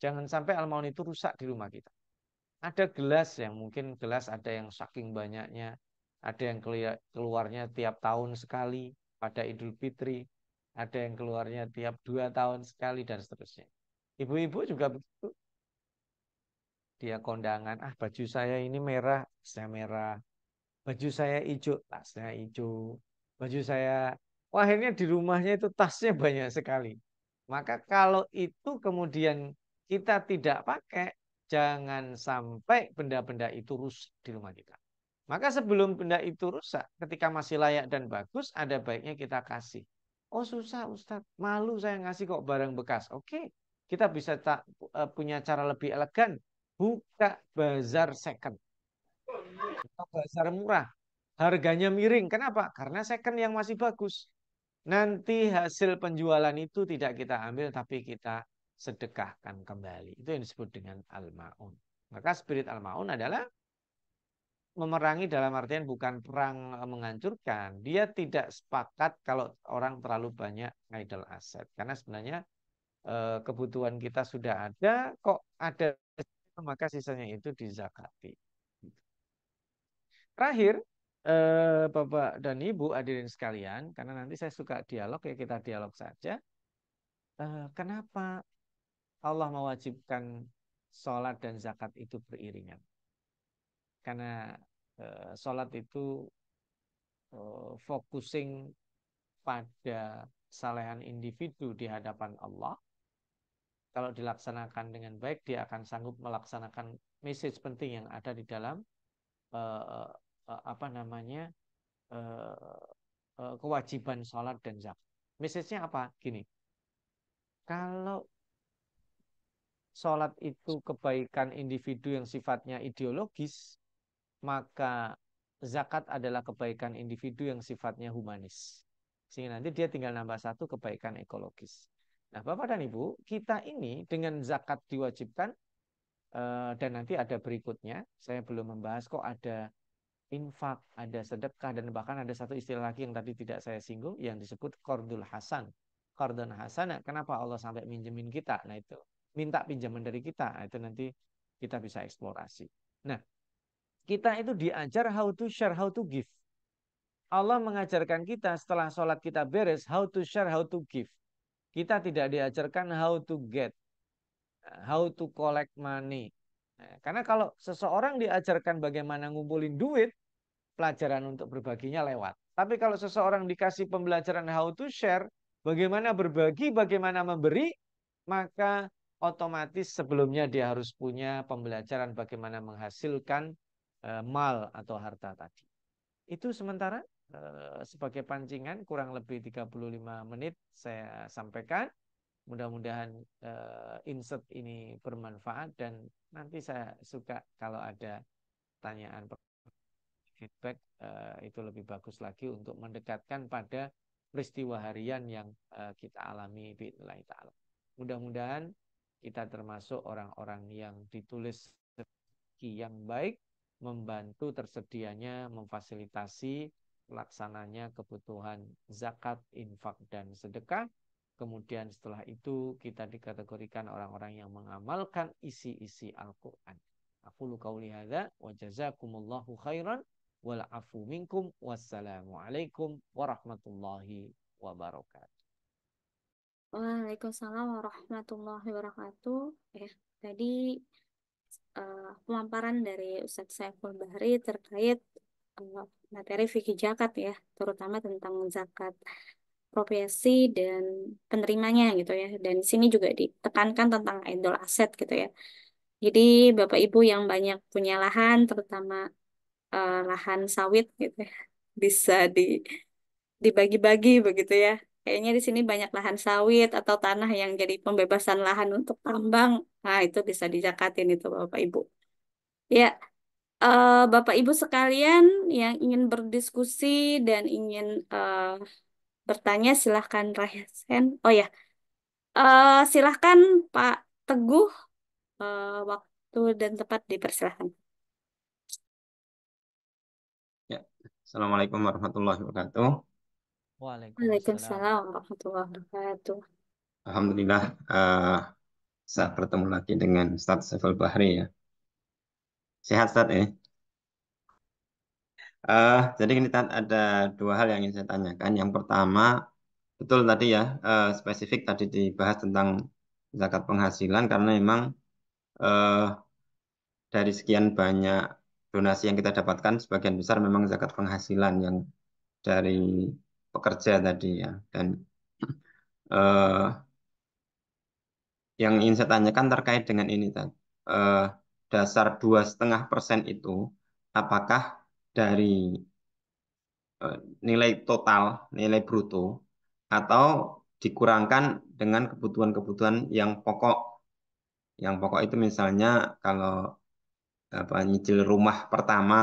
Jangan sampai almaun itu rusak di rumah kita. Ada gelas yang mungkin gelas ada yang saking banyaknya, ada yang keluarnya tiap tahun sekali pada Idul Fitri, ada yang keluarnya tiap dua tahun sekali dan seterusnya. Ibu-ibu juga begitu. Dia kondangan, ah baju saya ini merah, saya merah, baju saya hijau tasnya hijau baju saya Wah, akhirnya di rumahnya itu tasnya banyak sekali maka kalau itu kemudian kita tidak pakai jangan sampai benda-benda itu rusak di rumah kita maka sebelum benda itu rusak ketika masih layak dan bagus ada baiknya kita kasih oh susah Ustadz malu saya ngasih kok barang bekas oke kita bisa tak, eh, punya cara lebih elegan buka bazar second secara murah. Harganya miring. Kenapa? Karena second yang masih bagus. Nanti hasil penjualan itu tidak kita ambil tapi kita sedekahkan kembali. Itu yang disebut dengan al-maun. Maka spirit al-maun adalah memerangi dalam artian bukan perang eh, menghancurkan. Dia tidak sepakat kalau orang terlalu banyak idle aset. Karena sebenarnya eh, kebutuhan kita sudah ada, kok ada maka sisanya itu dizakati. Terakhir, eh, Bapak dan Ibu hadirin sekalian, karena nanti saya suka dialog ya kita dialog saja. Eh, kenapa Allah mewajibkan sholat dan zakat itu beriringan? Karena eh, sholat itu eh, focusing pada salehan individu di hadapan Allah. Kalau dilaksanakan dengan baik, dia akan sanggup melaksanakan message penting yang ada di dalam uh, apa namanya uh, uh, kewajiban sholat dan zakat. Message-nya apa? Gini, kalau sholat itu kebaikan individu yang sifatnya ideologis, maka zakat adalah kebaikan individu yang sifatnya humanis. Sehingga nanti dia tinggal nambah satu kebaikan ekologis. Nah Bapak dan Ibu, kita ini dengan zakat diwajibkan, Eh, dan nanti ada berikutnya saya belum membahas kok ada infak, ada sedekah dan bahkan ada satu istilah lagi yang tadi tidak saya singgung yang disebut kordul hasan. Kordon Hasan. Nah, kenapa Allah sampai minjemin kita? Nah itu minta pinjaman dari kita. Nah, itu nanti kita bisa eksplorasi. Nah, kita itu diajar how to share, how to give. Allah mengajarkan kita setelah sholat kita beres, how to share, how to give. Kita tidak diajarkan how to get, how to collect money. Nah, karena kalau seseorang diajarkan bagaimana ngumpulin duit, pelajaran untuk berbaginya lewat. Tapi kalau seseorang dikasih pembelajaran how to share, bagaimana berbagi, bagaimana memberi, maka otomatis sebelumnya dia harus punya pembelajaran bagaimana menghasilkan eh, mal atau harta tadi. Itu sementara eh, sebagai pancingan kurang lebih 35 menit saya sampaikan. Mudah-mudahan uh, eh, insert ini bermanfaat dan nanti saya suka kalau ada pertanyaan feedback uh, itu lebih bagus lagi untuk mendekatkan pada peristiwa harian yang uh, kita alami billahi taala. Mudah-mudahan kita termasuk orang-orang yang ditulis yang baik membantu tersedianya memfasilitasi pelaksananya kebutuhan zakat, infak dan sedekah Kemudian setelah itu kita dikategorikan orang-orang yang mengamalkan isi-isi Al-Quran. Aku kau lihada, wa jazakumullahu khairan wal afu minkum wassalamualaikum warahmatullahi wabarakatuh. Waalaikumsalam warahmatullahi wabarakatuh. Ya, tadi uh, pemaparan dari Ustadz Saiful Bahri terkait uh, materi fikih zakat ya, terutama tentang zakat profesi dan penerimanya gitu ya. Dan di sini juga ditekankan tentang idol aset gitu ya. Jadi Bapak Ibu yang banyak punya lahan, terutama uh, lahan sawit gitu ya, bisa di dibagi-bagi begitu ya. Kayaknya di sini banyak lahan sawit atau tanah yang jadi pembebasan lahan untuk tambang. Nah, itu bisa dijakatin itu Bapak Ibu. Ya, uh, Bapak Ibu sekalian yang ingin berdiskusi dan ingin uh, bertanya silahkan raise Oh ya, uh, silahkan Pak Teguh uh, waktu dan tempat dipersilahkan. Ya, assalamualaikum warahmatullahi wabarakatuh. Waalaikumsalam warahmatullahi wabarakatuh. Alhamdulillah uh, eh, saat bertemu lagi dengan Ustaz Sefal Bahri ya. Sehat Ustaz ya? Eh? Uh, jadi ini ada dua hal yang ingin saya tanyakan. Yang pertama, betul tadi ya, uh, spesifik tadi dibahas tentang zakat penghasilan karena memang uh, dari sekian banyak donasi yang kita dapatkan, sebagian besar memang zakat penghasilan yang dari pekerja tadi ya. Dan uh, yang ingin saya tanyakan terkait dengan ini, tadi dasar dua setengah persen itu, apakah dari e, nilai total, nilai bruto, atau dikurangkan dengan kebutuhan-kebutuhan yang pokok. Yang pokok itu misalnya kalau apa nyicil rumah pertama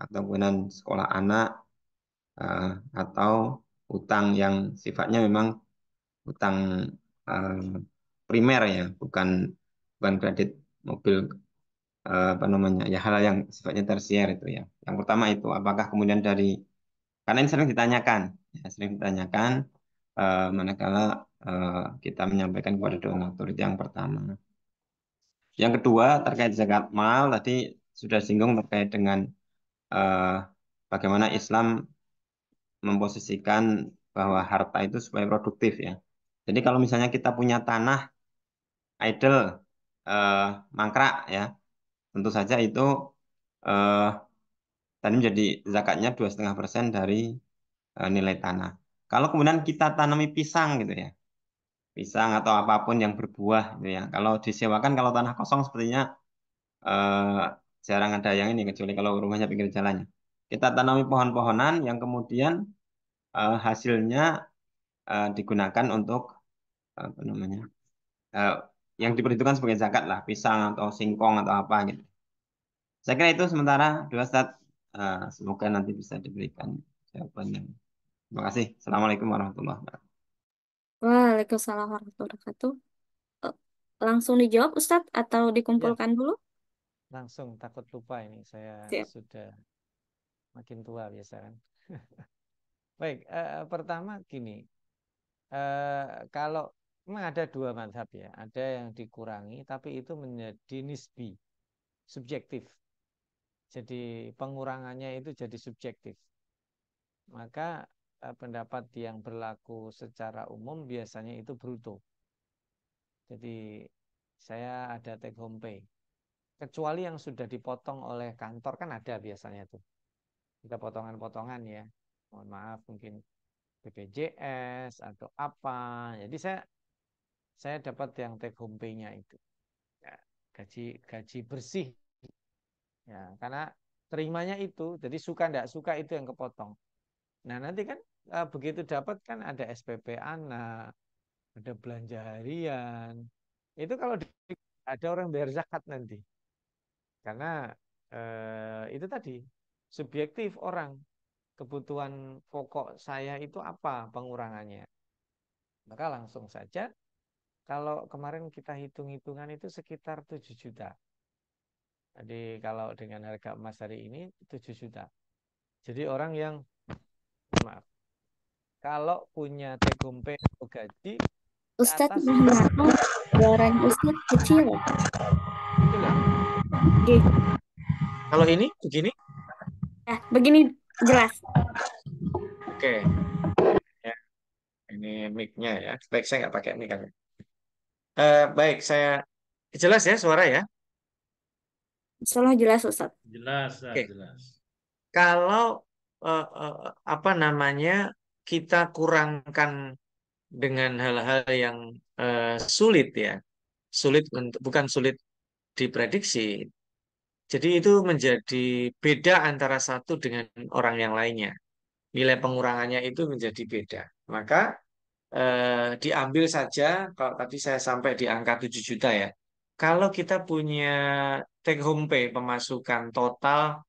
atau kemudian sekolah anak e, atau utang yang sifatnya memang utang e, primer ya, bukan bukan kredit mobil Eh, apa namanya ya hal yang sifatnya tersier itu ya. Yang pertama itu apakah kemudian dari karena ini sering ditanyakan, ya, sering ditanyakan uh, manakala uh, kita menyampaikan kepada donatur yang pertama. Yang kedua terkait zakat mal tadi sudah singgung terkait dengan uh, bagaimana Islam memposisikan bahwa harta itu supaya produktif ya. Jadi kalau misalnya kita punya tanah idle uh, mangkrak ya, tentu saja itu eh, tadi menjadi zakatnya dua setengah persen dari eh, nilai tanah. Kalau kemudian kita tanami pisang gitu ya, pisang atau apapun yang berbuah gitu ya. Kalau disewakan kalau tanah kosong sepertinya eh, jarang ada yang ini kecuali kalau rumahnya pinggir jalannya. Kita tanami pohon-pohonan yang kemudian eh, hasilnya eh, digunakan untuk apa namanya? Eh, yang diperhitungkan sebagai zakat lah, pisang atau singkong atau apa gitu. Saya kira itu sementara dua stat eh, semoga nanti bisa diberikan jawabannya. Terima kasih. Assalamualaikum warahmatullahi wabarakatuh. Waalaikumsalam warahmatullahi wabarakatuh. Eh, langsung dijawab Ustadz atau dikumpulkan ya. dulu? Langsung, takut lupa ini. Saya ya. sudah makin tua biasa kan. Baik, uh, pertama gini. Uh, kalau memang ada dua mazhab ya. Ada yang dikurangi, tapi itu menjadi nisbi, subjektif. Jadi pengurangannya itu jadi subjektif. Maka eh, pendapat yang berlaku secara umum biasanya itu bruto. Jadi saya ada take home pay. Kecuali yang sudah dipotong oleh kantor kan ada biasanya tuh. Kita potongan-potongan ya. Mohon maaf mungkin BPJS atau apa. Jadi saya saya dapat yang take home pay-nya itu. Ya, gaji gaji bersih. Ya, karena terimanya itu, jadi suka tidak suka itu yang kepotong. Nah, nanti kan eh, begitu dapat kan ada SPP anak, ada belanja harian. Itu kalau di, ada orang bayar zakat nanti. Karena eh, itu tadi subjektif orang kebutuhan pokok saya itu apa pengurangannya. Maka langsung saja kalau kemarin kita hitung-hitungan itu sekitar 7 juta. Jadi kalau dengan harga emas hari ini 7 juta. Jadi orang yang maaf. Kalau punya tegompe atau gaji Ustadz mohon maaf Ustaz Ustadz kecil. Oke. Kalau ini begini? Nah, begini jelas. Oke. Ya. Ini mic-nya ya. Baik, saya nggak pakai mic kan. Uh, baik, saya jelas ya suara ya. Insya jelas Ustaz. Jelas, okay. jelas. Kalau uh, uh, apa namanya kita kurangkan dengan hal-hal yang uh, sulit ya, sulit untuk bukan sulit diprediksi. Jadi itu menjadi beda antara satu dengan orang yang lainnya. Nilai pengurangannya itu menjadi beda. Maka eh, diambil saja kalau tadi saya sampai di angka 7 juta ya. Kalau kita punya take home pay pemasukan total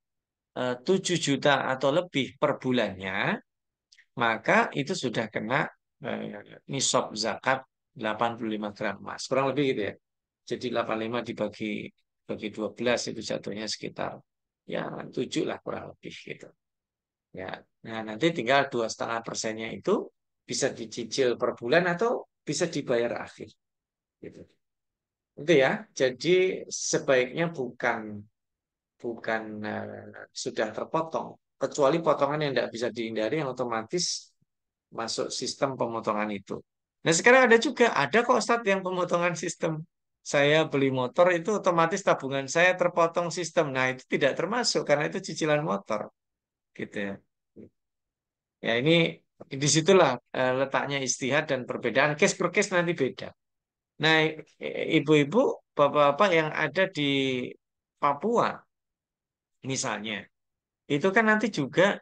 eh, 7 juta atau lebih per bulannya, maka itu sudah kena eh, nisab zakat 85 gram emas. Kurang lebih gitu ya. Jadi 85 dibagi bagi 12 itu jatuhnya sekitar ya 7 lah kurang lebih gitu. Ya. Nah, nanti tinggal dua setengah persennya itu bisa dicicil per bulan atau bisa dibayar akhir. Gitu. Itu ya. Jadi sebaiknya bukan bukan uh, sudah terpotong, kecuali potongan yang tidak bisa dihindari yang otomatis masuk sistem pemotongan itu. Nah sekarang ada juga ada kok Ustaz yang pemotongan sistem. Saya beli motor itu otomatis tabungan saya terpotong sistem. Nah itu tidak termasuk karena itu cicilan motor, gitu ya. Ya ini di disitulah eh, letaknya istihad dan perbedaan case per case nanti beda. Nah, ibu-ibu, bapak-bapak yang ada di Papua, misalnya, itu kan nanti juga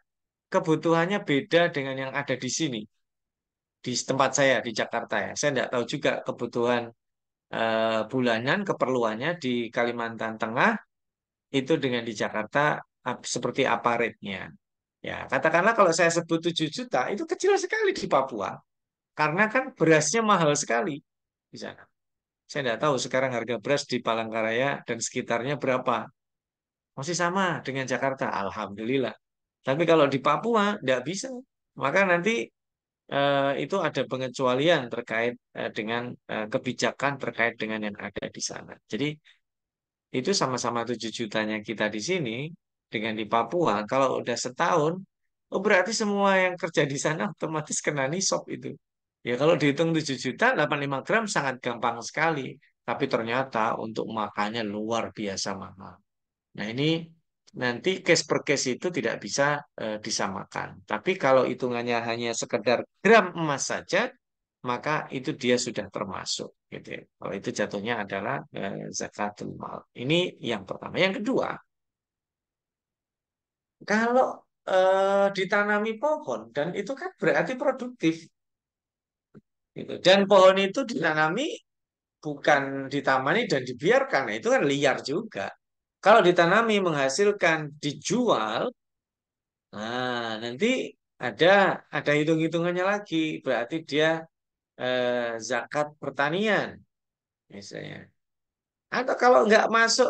kebutuhannya beda dengan yang ada di sini, di tempat saya di Jakarta ya. Saya tidak tahu juga kebutuhan uh, bulanan, keperluannya di Kalimantan Tengah itu dengan di Jakarta seperti apa Ya, katakanlah kalau saya sebut 7 juta, itu kecil sekali di Papua. Karena kan berasnya mahal sekali di sana. Saya tidak tahu sekarang harga beras di Palangkaraya dan sekitarnya berapa. Masih sama dengan Jakarta, Alhamdulillah. Tapi kalau di Papua, tidak bisa. Maka nanti eh, itu ada pengecualian terkait eh, dengan eh, kebijakan terkait dengan yang ada di sana. Jadi itu sama-sama 7 jutanya kita di sini, dengan di Papua, kalau udah setahun, oh berarti semua yang kerja di sana otomatis kena nisop itu. Ya kalau dihitung 7 juta, 85 gram sangat gampang sekali. Tapi ternyata untuk makannya luar biasa mahal. Nah ini nanti case per case itu tidak bisa eh, disamakan. Tapi kalau hitungannya hanya sekedar gram emas saja, maka itu dia sudah termasuk. Gitu. Ya. Kalau itu jatuhnya adalah eh, zakatul mal. Ini yang pertama. Yang kedua, kalau uh, ditanami pohon dan itu kan berarti produktif. Gitu. Dan pohon itu ditanami bukan ditamani dan dibiarkan, nah, itu kan liar juga. Kalau ditanami menghasilkan dijual, nah nanti ada ada hitung-hitungannya lagi, berarti dia eh, zakat pertanian misalnya. Atau kalau nggak masuk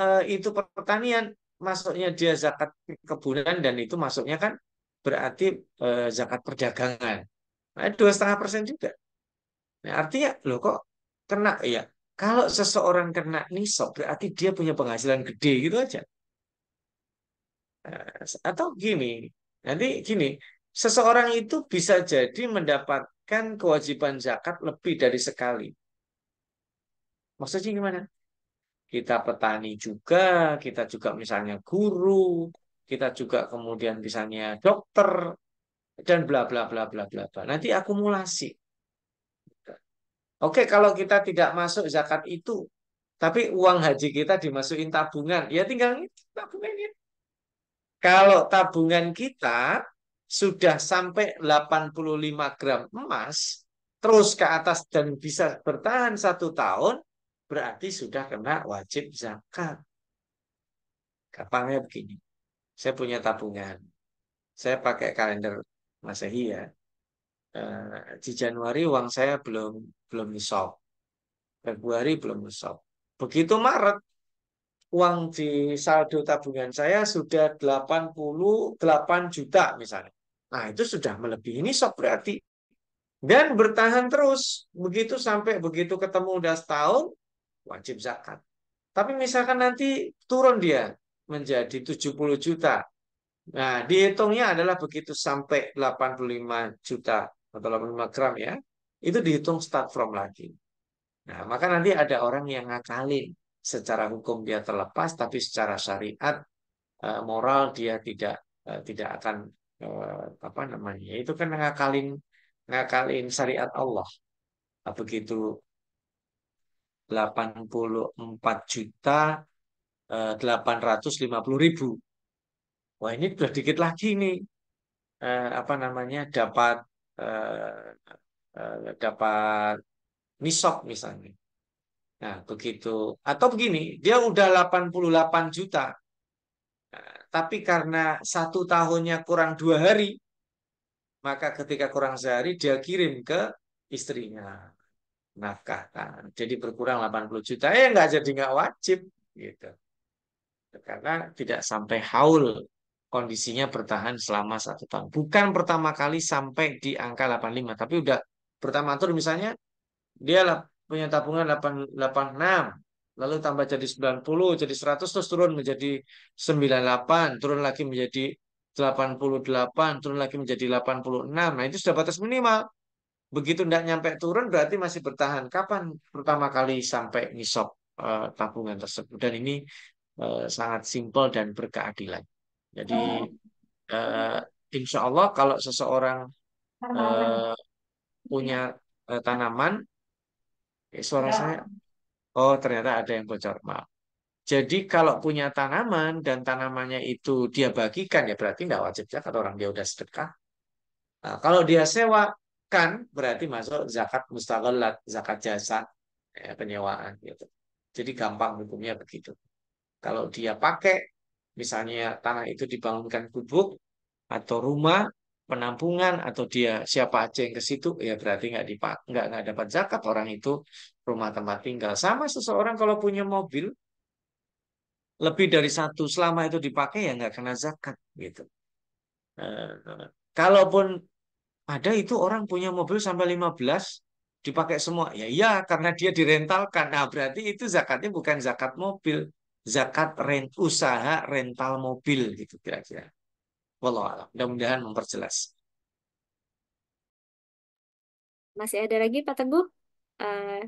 eh, itu pertanian, masuknya dia zakat kebunan dan itu masuknya kan berarti eh, zakat perdagangan. Nah, dua setengah persen juga. Nah, artinya loh kok kena ya. Kalau seseorang kena nisab berarti dia punya penghasilan gede gitu aja. Nah, atau gini, nanti gini, seseorang itu bisa jadi mendapatkan kewajiban zakat lebih dari sekali. Maksudnya gimana? kita petani juga, kita juga misalnya guru, kita juga kemudian misalnya dokter, dan bla bla bla bla bla bla. Nanti akumulasi. Oke, kalau kita tidak masuk zakat itu, tapi uang haji kita dimasukin tabungan, ya tinggal itu Kalau tabungan kita sudah sampai 85 gram emas, terus ke atas dan bisa bertahan satu tahun, berarti sudah kena wajib zakat. Gampangnya begini. Saya punya tabungan. Saya pakai kalender Masehi ya. Eh, di Januari uang saya belum belum nisab. Februari belum nisab. Begitu Maret uang di saldo tabungan saya sudah 88 juta misalnya. Nah, itu sudah melebihi nisab berarti. Dan bertahan terus. Begitu sampai begitu ketemu udah setahun, wajib zakat. Tapi misalkan nanti turun dia menjadi 70 juta. Nah, dihitungnya adalah begitu sampai 85 juta atau 85 gram ya, itu dihitung start from lagi. Nah, maka nanti ada orang yang ngakalin secara hukum dia terlepas, tapi secara syariat eh, moral dia tidak eh, tidak akan eh, apa namanya itu kan ngakalin ngakalin syariat Allah nah, begitu 84 juta eh, puluh ribu. Wah ini sudah dikit lagi nih eh, apa namanya dapat eh, eh, dapat nisok misalnya. Nah begitu atau begini dia udah 88 juta, nah, tapi karena satu tahunnya kurang dua hari, maka ketika kurang sehari dia kirim ke istrinya nafkahkan. Jadi berkurang 80 juta ya nggak jadi nggak wajib gitu. Karena tidak sampai haul kondisinya bertahan selama satu tahun. Bukan pertama kali sampai di angka 85, tapi udah pertama tur misalnya dia punya tabungan 886 enam, lalu tambah jadi 90, jadi 100, terus turun menjadi 98, turun lagi menjadi 88, turun lagi menjadi 86. Nah itu sudah batas minimal. Begitu tidak nyampe turun berarti masih bertahan. Kapan pertama kali sampai ngisok uh, eh, tabungan tersebut? Dan ini uh, sangat simpel dan berkeadilan. Jadi uh, insya Allah kalau seseorang uh, punya uh, tanaman, eh, ya, suara ya. saya, oh ternyata ada yang bocor maaf. Jadi kalau punya tanaman dan tanamannya itu dia bagikan ya berarti nggak wajib zakat ya, orang dia udah sedekah. Nah, kalau dia sewa kan berarti masuk zakat mustaghallat, zakat jasa ya, penyewaan gitu. Jadi gampang hukumnya begitu. Kalau dia pakai misalnya tanah itu dibangunkan gubuk atau rumah penampungan atau dia siapa aja yang ke situ ya berarti nggak dipak nggak nggak dapat zakat orang itu rumah tempat tinggal sama seseorang kalau punya mobil lebih dari satu selama itu dipakai ya nggak kena zakat gitu. Eh, eh, kalaupun ada itu orang punya mobil sampai 15 dipakai semua. Ya iya karena dia direntalkan. Nah, berarti itu zakatnya bukan zakat mobil, zakat rent usaha rental mobil gitu kira-kira. Wallahualam. Mudah-mudahan memperjelas. Masih ada lagi Pak Teguh? Uh...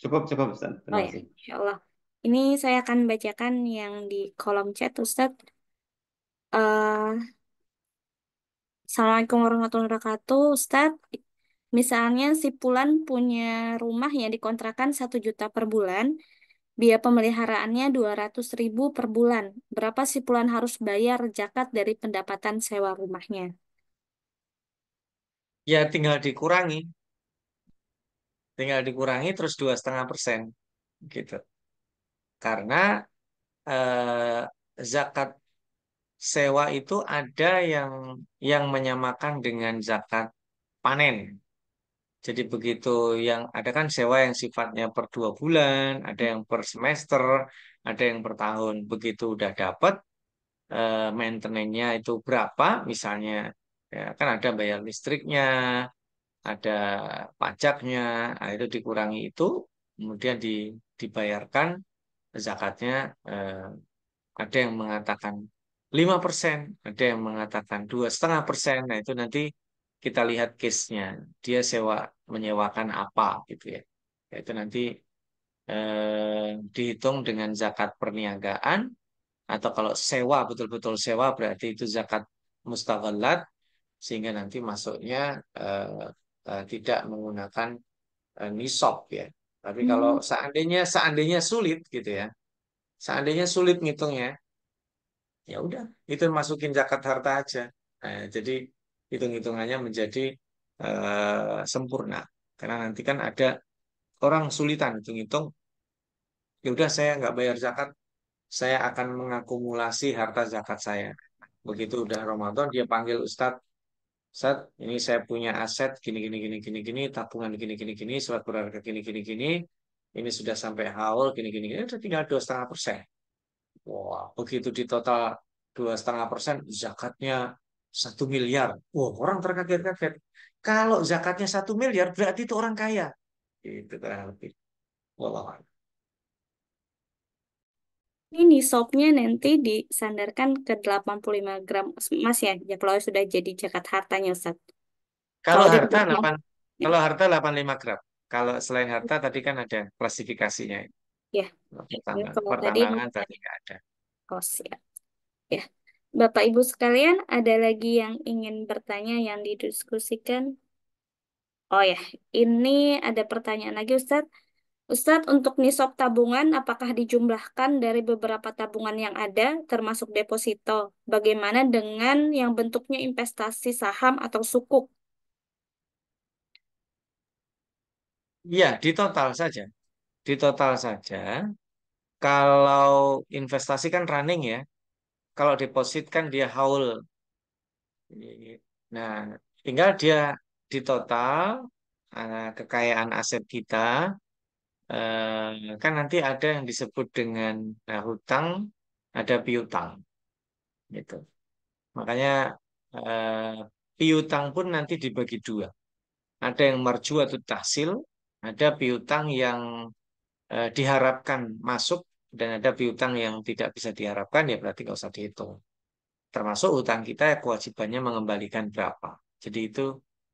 Cukup, cukup Ustaz. oh, ya. Insya Allah. Ini saya akan bacakan yang di kolom chat Ustaz. Uh, Assalamualaikum warahmatullahi wabarakatuh, Ustaz. Misalnya si Pulan punya rumah yang dikontrakan 1 juta per bulan, biaya pemeliharaannya 200 ribu per bulan. Berapa si Pulan harus bayar zakat dari pendapatan sewa rumahnya? Ya tinggal dikurangi, tinggal dikurangi terus dua setengah persen gitu. Karena eh, zakat sewa itu ada yang yang menyamakan dengan zakat panen. Jadi begitu yang ada kan sewa yang sifatnya per dua bulan, ada yang per semester, ada yang per tahun. Begitu udah dapat eh, itu berapa, misalnya ya, kan ada bayar listriknya, ada pajaknya, nah, itu dikurangi itu, kemudian di, dibayarkan zakatnya. Eh, ada yang mengatakan lima persen, ada yang mengatakan dua setengah persen. Nah itu nanti kita lihat case-nya, dia sewa menyewakan apa gitu ya. itu nanti eh, dihitung dengan zakat perniagaan atau kalau sewa betul-betul sewa berarti itu zakat mustaghallat sehingga nanti masuknya eh, eh, tidak menggunakan eh, nisab ya. Tapi kalau hmm. seandainya seandainya sulit gitu ya. Seandainya sulit ngitungnya, ya udah itu masukin zakat harta aja nah, jadi hitung hitungannya menjadi uh, sempurna karena nanti kan ada orang sulitan hitung hitung ya udah saya nggak bayar zakat saya akan mengakumulasi harta zakat saya begitu udah Ramadan dia panggil Ustadz Ustaz, ini saya punya aset gini gini gini gini gini, tabungan gini gini gini, surat berharga gini gini gini, ini sudah sampai haul gini gini gini, sudah tinggal dua setengah persen. Wah, begitu di total dua setengah persen zakatnya satu miliar. Wah, orang terkaget-kaget. Kalau zakatnya satu miliar berarti itu orang kaya. Itu kurang lebih. Ini nisabnya nanti disandarkan ke 85 gram emas ya, ya kalau sudah jadi zakat hartanya Ustaz. Kalau, harta 8 kalau harta 85 ya. gram. Kalau selain harta tadi kan ada klasifikasinya. Ya. tadi nggak ada. Oh, siap. Ya. ya. Bapak Ibu sekalian, ada lagi yang ingin bertanya yang didiskusikan? Oh ya, ini ada pertanyaan lagi Ustadz. Ustad, untuk nisab tabungan apakah dijumlahkan dari beberapa tabungan yang ada, termasuk deposito? Bagaimana dengan yang bentuknya investasi saham atau sukuk? Ya, di total saja di total saja kalau investasi kan running ya kalau deposit kan dia haul nah tinggal dia di total eh, kekayaan aset kita eh, kan nanti ada yang disebut dengan eh, hutang ada piutang gitu makanya piutang pun nanti dibagi dua ada yang mercu atau tahsil ada piutang yang Eh, diharapkan masuk dan ada piutang yang tidak bisa diharapkan ya berarti nggak usah dihitung. Termasuk utang kita kewajibannya mengembalikan berapa. Jadi itu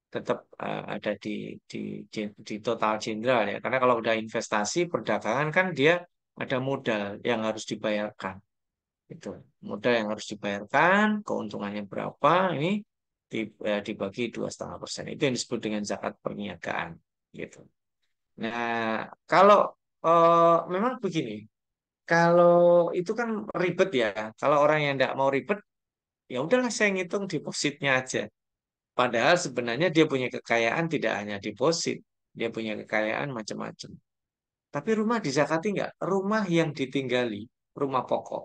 tetap uh, ada di, di di total jenderal ya. Karena kalau udah investasi perdagangan kan dia ada modal yang harus dibayarkan. Itu modal yang harus dibayarkan, keuntungannya berapa ini eh, dibagi dua setengah persen. Itu yang disebut dengan zakat perniagaan gitu. Nah, kalau uh, memang begini, kalau itu kan ribet ya. Kalau orang yang tidak mau ribet, ya udahlah saya ngitung depositnya aja. Padahal sebenarnya dia punya kekayaan tidak hanya deposit, dia punya kekayaan macam-macam. Tapi rumah dizakati nggak? Rumah yang ditinggali, rumah pokok,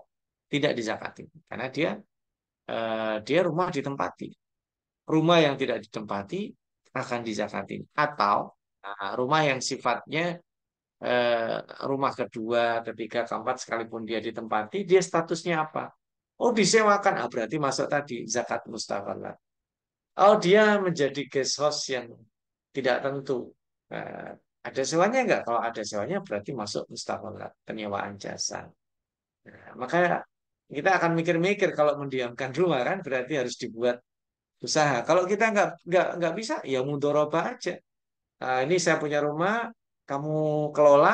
tidak dizakati. Karena dia uh, dia rumah ditempati. Rumah yang tidak ditempati akan dizakati. Atau uh, rumah yang sifatnya Eh, rumah kedua, ketiga, keempat sekalipun dia ditempati, dia statusnya apa? Oh disewakan, ah, berarti masuk tadi zakat mustafala. Oh dia menjadi guest host yang tidak tentu. Eh, ada sewanya enggak? Kalau ada sewanya berarti masuk mustafala, penyewaan jasa. Nah, maka kita akan mikir-mikir kalau mendiamkan rumah kan berarti harus dibuat usaha. Kalau kita enggak, enggak, nggak bisa, ya mudoroba aja. Nah, ini saya punya rumah, kamu kelola,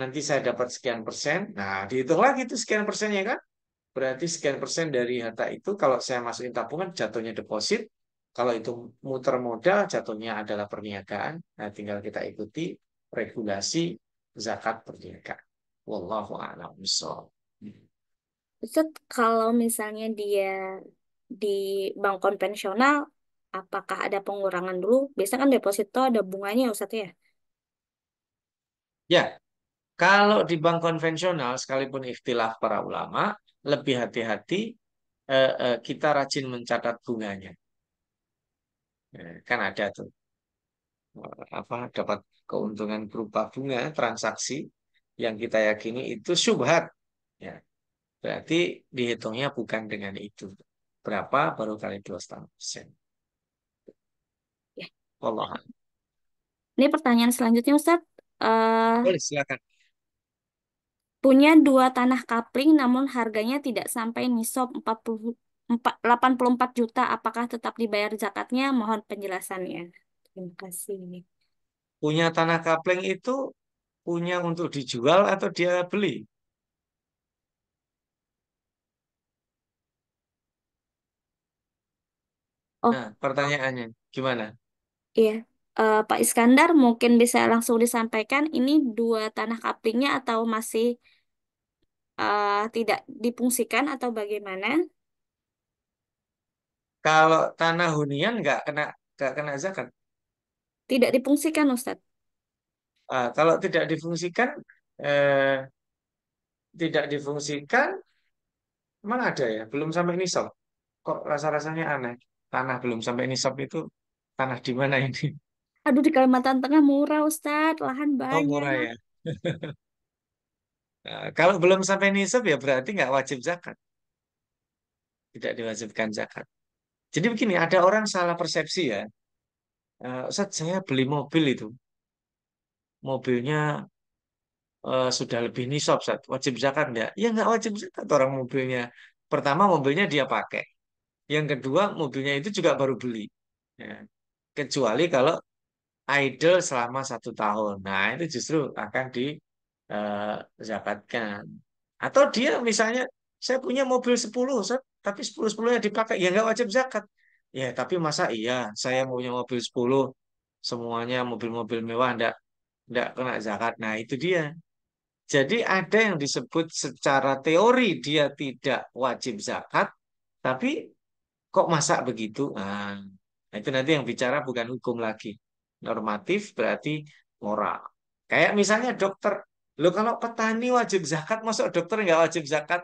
nanti saya dapat sekian persen. Nah, dihitung lagi itu sekian persennya kan. Berarti sekian persen dari harta itu kalau saya masukin tabungan jatuhnya deposit. Kalau itu muter modal jatuhnya adalah perniagaan. Nah, tinggal kita ikuti regulasi zakat perniagaan. Wallahu a'lam kalau misalnya dia di bank konvensional, apakah ada pengurangan dulu? Biasanya kan deposito ada bunganya Ustaz ya? Ya, kalau di bank konvensional sekalipun ikhtilaf para ulama, lebih hati-hati eh, eh, kita rajin mencatat bunganya. Eh, kan ada tuh eh, apa dapat keuntungan berupa bunga transaksi yang kita yakini itu syubhat ya berarti dihitungnya bukan dengan itu berapa baru kali dua setengah persen Ya. ini pertanyaan selanjutnya Ustadz Eh, Boleh, silakan. punya dua tanah kapling namun harganya tidak sampai nisab 40, 84 juta. Apakah tetap dibayar zakatnya? Mohon penjelasannya. Terima kasih. Punya tanah kapling itu punya untuk dijual atau dia beli? Oh, Nah, pertanyaannya gimana? iya eh, Pak Iskandar mungkin bisa langsung disampaikan ini dua tanah kaplingnya atau masih uh, tidak dipungsikan atau bagaimana? Kalau tanah hunian nggak kena nggak kena zakat? Tidak dipungsikan Ustadz. Ah, kalau tidak difungsikan eh, tidak difungsikan mana ada ya belum sampai nisab kok rasa-rasanya aneh tanah belum sampai nisab itu tanah di mana ini Aduh di Kalimantan Tengah murah Ustadz, lahan Oh, murah banyak. ya. Nah, kalau belum sampai nisab ya berarti nggak wajib zakat. Tidak diwajibkan zakat. Jadi begini, ada orang salah persepsi ya. Eh, Ustaz, saya beli mobil itu. Mobilnya uh, sudah lebih nisab, Ustaz. Wajib zakat nggak? Ya nggak wajib zakat orang mobilnya. Pertama, mobilnya dia pakai. Yang kedua, mobilnya itu juga baru beli. Ya. Kecuali kalau idol selama satu tahun. Nah, itu justru akan di uh, Atau dia misalnya saya punya mobil 10, tapi 10 10 yang dipakai ya nggak wajib zakat. Ya, tapi masa iya saya punya mobil 10 semuanya mobil-mobil mewah enggak enggak kena zakat. Nah, itu dia. Jadi ada yang disebut secara teori dia tidak wajib zakat, tapi kok masa begitu? Nah, itu nanti yang bicara bukan hukum lagi normatif berarti moral. Kayak misalnya dokter, lo kalau petani wajib zakat, masuk dokter nggak wajib zakat?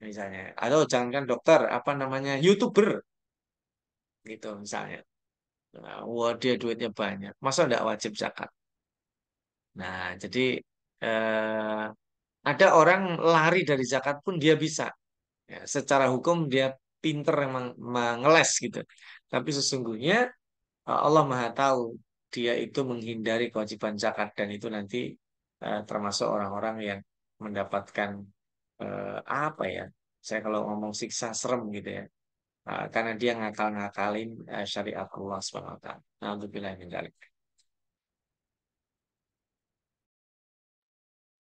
Misalnya, atau jangankan dokter, apa namanya, youtuber. Gitu misalnya. Nah, wah dia duitnya banyak, masa nggak wajib zakat? Nah, jadi eh, ada orang lari dari zakat pun dia bisa. Ya, secara hukum dia pinter emang mengeles gitu. Tapi sesungguhnya Allah Maha tahu dia itu menghindari kewajiban zakat dan itu nanti uh, termasuk orang-orang yang mendapatkan uh, apa ya? Saya kalau ngomong siksa serem gitu ya. Uh, karena dia ngakal-ngakalin uh, syariat Allah Subhanahu wa taala. bila yang dzalik.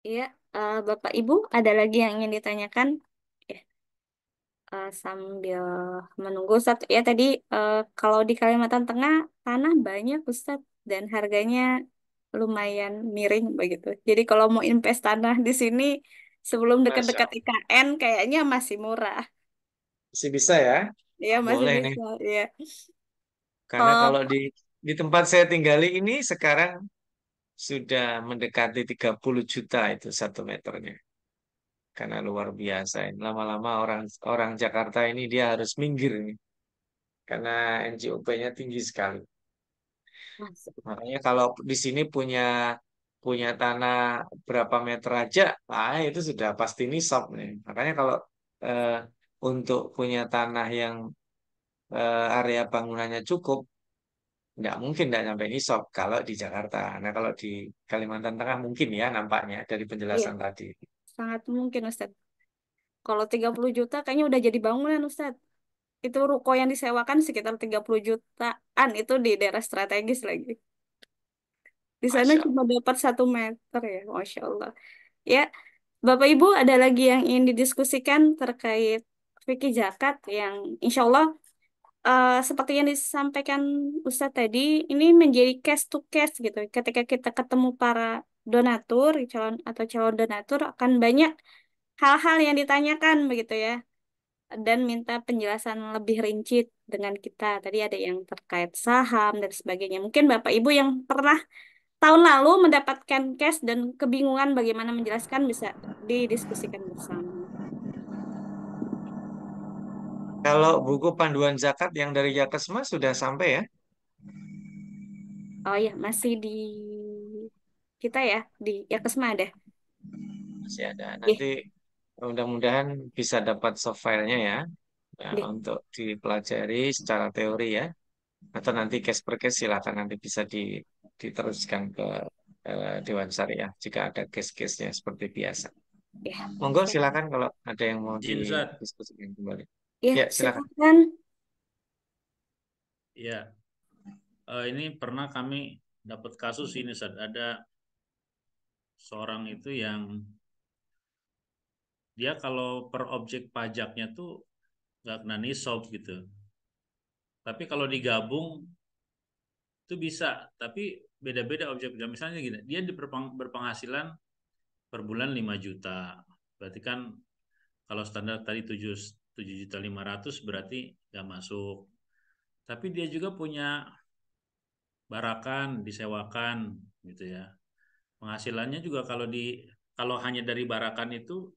Iya, uh, Bapak Ibu ada lagi yang ingin ditanyakan? ya uh, sambil menunggu satu Ya tadi uh, kalau di Kalimantan Tengah tanah banyak Ustadz dan harganya lumayan miring begitu. Jadi kalau mau invest tanah di sini sebelum dekat-dekat IKN kayaknya masih murah. Masih bisa ya? Iya masih Boleh bisa. Nih. Iya. Karena oh. kalau di di tempat saya tinggali ini sekarang sudah mendekati 30 juta itu satu meternya. Karena luar biasa. Lama-lama orang orang Jakarta ini dia harus minggir nih. Karena NJOP-nya tinggi sekali. Makanya kalau di sini punya punya tanah berapa meter aja, ah itu sudah pasti nisab nih. Makanya kalau eh, untuk punya tanah yang eh, area bangunannya cukup, nggak mungkin nggak sampai nisab kalau di Jakarta. Nah kalau di Kalimantan Tengah mungkin ya nampaknya dari iya, penjelasan iya. tadi. Sangat mungkin Ustadz. Kalau 30 juta kayaknya udah jadi bangunan Ustadz itu ruko yang disewakan sekitar 30 jutaan itu di daerah strategis lagi di sana Masya. cuma dapat satu meter ya Masya Allah ya Bapak Ibu ada lagi yang ingin didiskusikan terkait fikih zakat yang Insya Allah uh, seperti yang disampaikan Ustadz tadi ini menjadi case to case gitu ketika kita ketemu para donatur calon atau calon donatur akan banyak hal-hal yang ditanyakan begitu ya dan minta penjelasan lebih rinci dengan kita. Tadi ada yang terkait saham dan sebagainya. Mungkin Bapak Ibu yang pernah tahun lalu mendapatkan cash dan kebingungan bagaimana menjelaskan bisa didiskusikan bersama. Kalau buku panduan zakat yang dari Yakesma sudah sampai ya? Oh ya, masih di kita ya di Yakesma ada. Masih ada. Nanti yeah mudah-mudahan bisa dapat soft filenya ya, ya yeah. untuk dipelajari secara teori ya atau nanti case per case silakan nanti bisa di, diteruskan ke uh, Dewan Syariah ya, jika ada case-case-nya seperti biasa. yeah. Monggo iya. silakan kalau ada yang mau iya, didiskusikan kembali. Ya, ya silakan. silakan. Ya, uh, ini pernah kami dapat kasus ini saat ada seorang itu yang dia kalau per objek pajaknya tuh nggak kena nisob gitu. Tapi kalau digabung itu bisa, tapi beda-beda objek pajak. Misalnya gini, dia berpenghasilan per bulan 5 juta. Berarti kan kalau standar tadi 7 7 juta 500 berarti nggak masuk. Tapi dia juga punya barakan, disewakan gitu ya. Penghasilannya juga kalau di kalau hanya dari barakan itu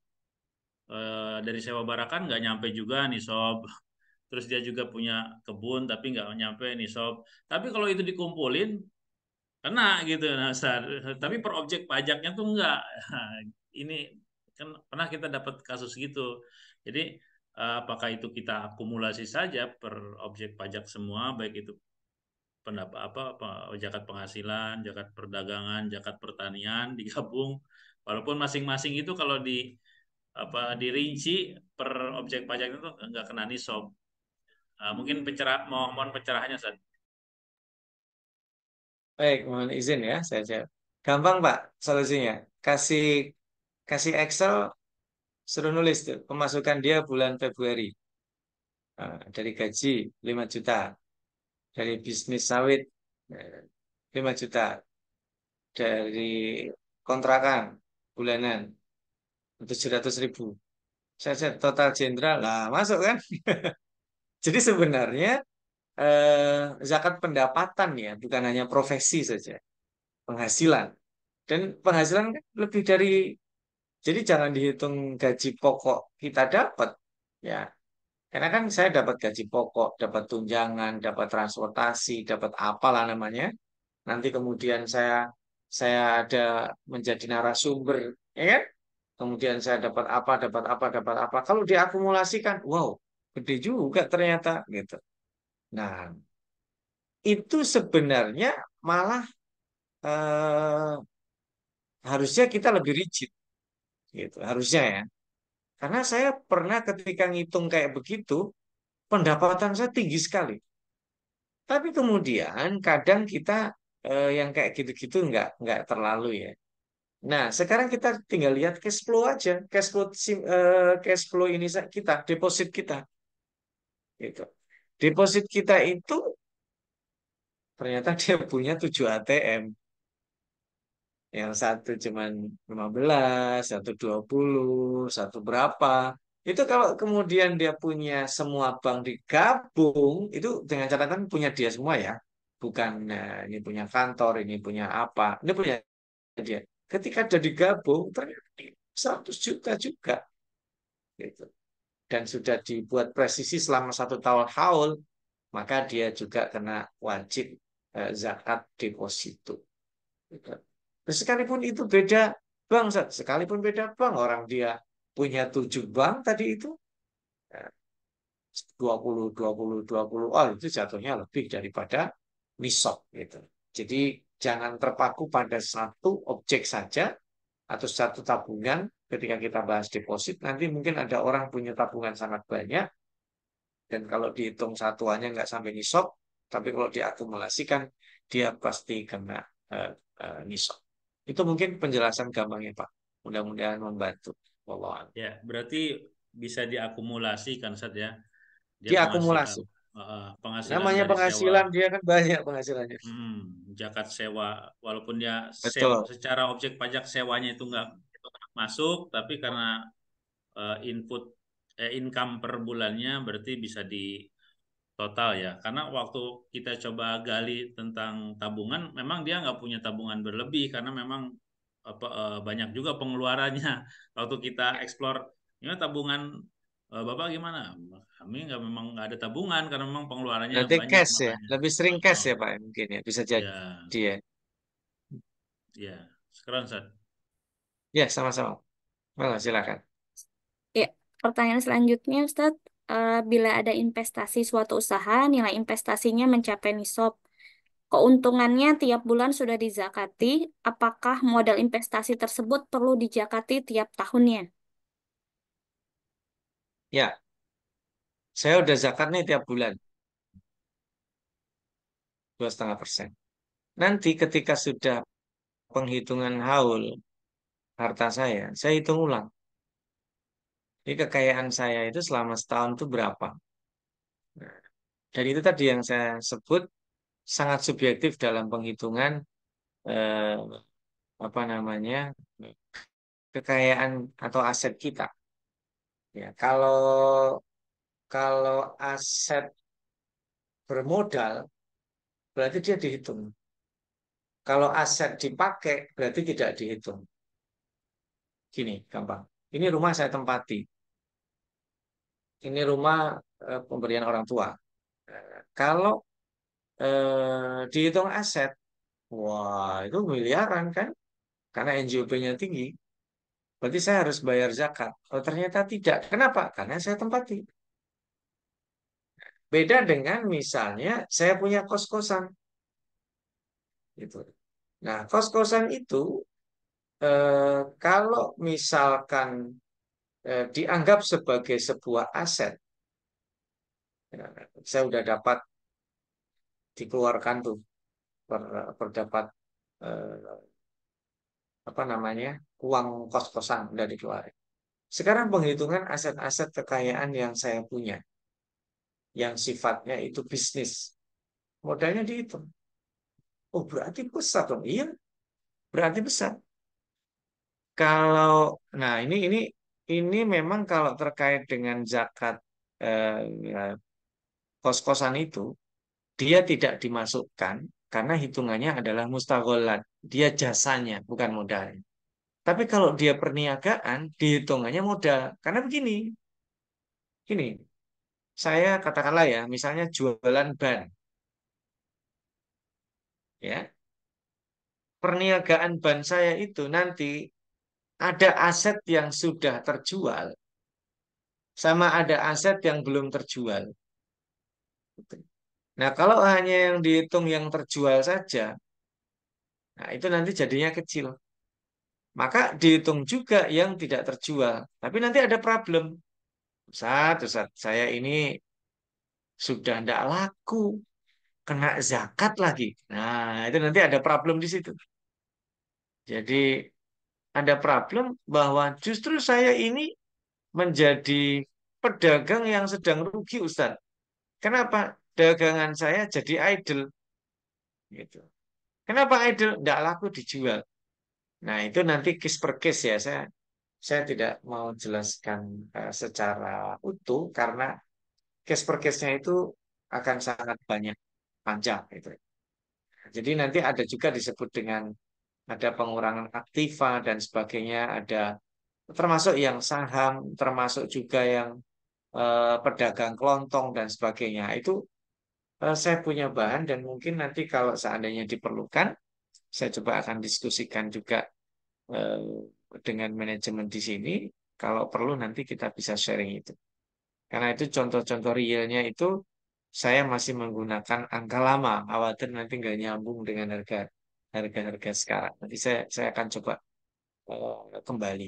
Eh, dari sewa barakan nggak nyampe juga nih sob terus dia juga punya kebun tapi nggak nyampe nih sob tapi kalau itu dikumpulin kena gitu nah tapi per objek pajaknya tuh nggak. ini kan pernah kita dapat kasus gitu jadi eh, apakah itu kita akumulasi saja per objek pajak semua baik itu pendapat apa, apa jakat penghasilan jakat perdagangan jakat pertanian digabung walaupun masing-masing itu kalau di apa dirinci per objek pajak itu nggak kena nisob. Uh, ah, mungkin pencerah mohon pencerahannya Ustaz. Baik, mohon izin ya, saya siap. Gampang Pak solusinya. Kasih kasih Excel suruh nulis tuh pemasukan dia bulan Februari. Uh, dari gaji 5 juta. Dari bisnis sawit 5 eh, juta. Dari kontrakan bulanan 700 ribu. Saya set total jenderal, lah masuk kan? Jadi sebenarnya eh, zakat pendapatan ya, bukan hanya profesi saja, penghasilan. Dan penghasilan kan lebih dari, jadi jangan dihitung gaji pokok kita dapat, ya. Karena kan saya dapat gaji pokok, dapat tunjangan, dapat transportasi, dapat apalah namanya. Nanti kemudian saya saya ada menjadi narasumber, ya kan? kemudian saya dapat apa, dapat apa, dapat apa. Kalau diakumulasikan, wow, gede juga ternyata gitu. Nah, itu sebenarnya malah eh, harusnya kita lebih rigid, gitu. Harusnya ya, karena saya pernah ketika ngitung kayak begitu, pendapatan saya tinggi sekali. Tapi kemudian kadang kita eh, yang kayak gitu-gitu nggak nggak terlalu ya. Nah, sekarang kita tinggal lihat cash flow aja, cash flow uh, cash flow ini kita, deposit kita. Gitu. Deposit kita itu ternyata dia punya 7 ATM. Yang satu cuman 15, satu 20, satu berapa. Itu kalau kemudian dia punya semua bank digabung, itu dengan catatan punya dia semua ya. Bukan eh, ini punya kantor, ini punya apa, ini punya dia Ketika sudah digabung, ternyata 100 juta juga. Gitu. Dan sudah dibuat presisi selama satu tahun haul, maka dia juga kena wajib eh, zakat deposito. Gitu. Nah, sekalipun itu beda bank, sekalipun beda bang, orang dia punya tujuh bank tadi itu, 20, 20, 20, oh itu jatuhnya lebih daripada nisab gitu. Jadi jangan terpaku pada satu objek saja atau satu tabungan ketika kita bahas deposit nanti mungkin ada orang punya tabungan sangat banyak dan kalau dihitung satuannya nggak sampai nisok tapi kalau diakumulasikan dia pasti kena uh, eh, uh, eh, nisok itu mungkin penjelasan gampangnya pak mudah-mudahan membantu Wallahan. ya berarti bisa diakumulasikan saat ya diakumulasi penghasilan namanya penghasilan sewa. dia kan banyak penghasilannya. Hmm, jakat sewa walaupun dia ya sewa, secara objek pajak sewanya itu enggak masuk tapi karena uh, input eh, income per bulannya berarti bisa di total ya karena waktu kita coba gali tentang tabungan memang dia nggak punya tabungan berlebih karena memang apa, uh, banyak juga pengeluarannya waktu kita explore ini tabungan Eh, Bapak gimana? Kami nggak memang nggak ada tabungan karena memang pengeluarannya lebih banyak. cash ya? makanya. ya, lebih sering cash ya Pak ya, mungkin ya bisa iya. jadi. dia. Ya, iya. Sekarang Ustaz. Ya, sama-sama. Mangga silakan. Ya, pertanyaan selanjutnya Ustaz, uh, bila ada investasi suatu usaha, nilai investasinya mencapai nisab. Keuntungannya tiap bulan sudah dizakati, apakah modal investasi tersebut perlu dizakati tiap tahunnya? Ya, saya udah zakat nih tiap bulan. dua persen. Nanti ketika sudah penghitungan haul harta saya, saya hitung ulang. Jadi kekayaan saya itu selama setahun itu berapa. Jadi nah, itu tadi yang saya sebut sangat subjektif dalam penghitungan eh, apa namanya kekayaan atau aset kita. Ya, kalau kalau aset bermodal berarti dia dihitung. Kalau aset dipakai berarti tidak dihitung. Gini, gampang. Ini rumah saya tempati. Ini rumah eh, pemberian orang tua. Eh, kalau eh, dihitung aset, wah itu miliaran kan? Karena njp nya tinggi. Berarti saya harus bayar zakat. Oh, ternyata tidak. Kenapa? Karena saya tempati. Beda dengan misalnya saya punya kos-kosan. Gitu. Nah, kos-kosan itu eh, kalau misalkan eh, dianggap sebagai sebuah aset, ya, saya sudah dapat dikeluarkan tuh per, dapat eh, apa namanya uang kos-kosan dari dikeluarin. Sekarang penghitungan aset-aset kekayaan yang saya punya, yang sifatnya itu bisnis, modalnya dihitung. Oh berarti besar dong, iya. Berarti besar. Kalau, nah ini ini ini memang kalau terkait dengan zakat eh, eh kos-kosan itu, dia tidak dimasukkan karena hitungannya adalah mustagolat dia jasanya, bukan modal, Tapi kalau dia perniagaan, dihitungannya modal. Karena begini, gini, saya katakanlah ya, misalnya jualan ban. Ya, perniagaan ban saya itu nanti ada aset yang sudah terjual, sama ada aset yang belum terjual. Nah, kalau hanya yang dihitung yang terjual saja, Nah, itu nanti jadinya kecil. Maka dihitung juga yang tidak terjual. Tapi nanti ada problem. Ustaz, Ustaz, saya ini sudah tidak laku. Kena zakat lagi. Nah, itu nanti ada problem di situ. Jadi, ada problem bahwa justru saya ini menjadi pedagang yang sedang rugi, Ustaz. Kenapa? Dagangan saya jadi idle. Gitu. Kenapa idol tidak laku dijual? Nah, itu nanti case per case ya. Saya saya tidak mau jelaskan uh, secara utuh karena case per case-nya itu akan sangat banyak panjang gitu. Jadi nanti ada juga disebut dengan ada pengurangan aktiva dan sebagainya, ada termasuk yang saham, termasuk juga yang eh, pedagang kelontong dan sebagainya. Itu Eh, saya punya bahan dan mungkin nanti kalau seandainya diperlukan, saya coba akan diskusikan juga eh, dengan manajemen di sini. Kalau perlu nanti kita bisa sharing itu. Karena itu contoh-contoh realnya itu saya masih menggunakan angka lama, khawatir nanti nggak nyambung dengan harga harga-harga sekarang. Nanti saya saya akan coba eh, kembali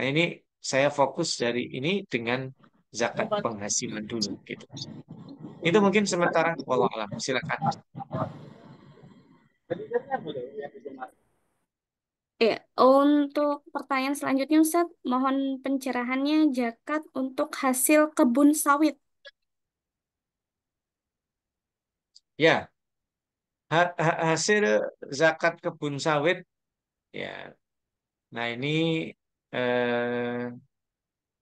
Nah ini saya fokus dari ini dengan zakat penghasilan dulu gitu. Itu mungkin sementara kalau alam. Silakan. Ya, untuk pertanyaan selanjutnya Ustaz, mohon pencerahannya zakat untuk hasil kebun sawit. Ya. Ha hasil zakat kebun sawit ya. Nah, ini eh,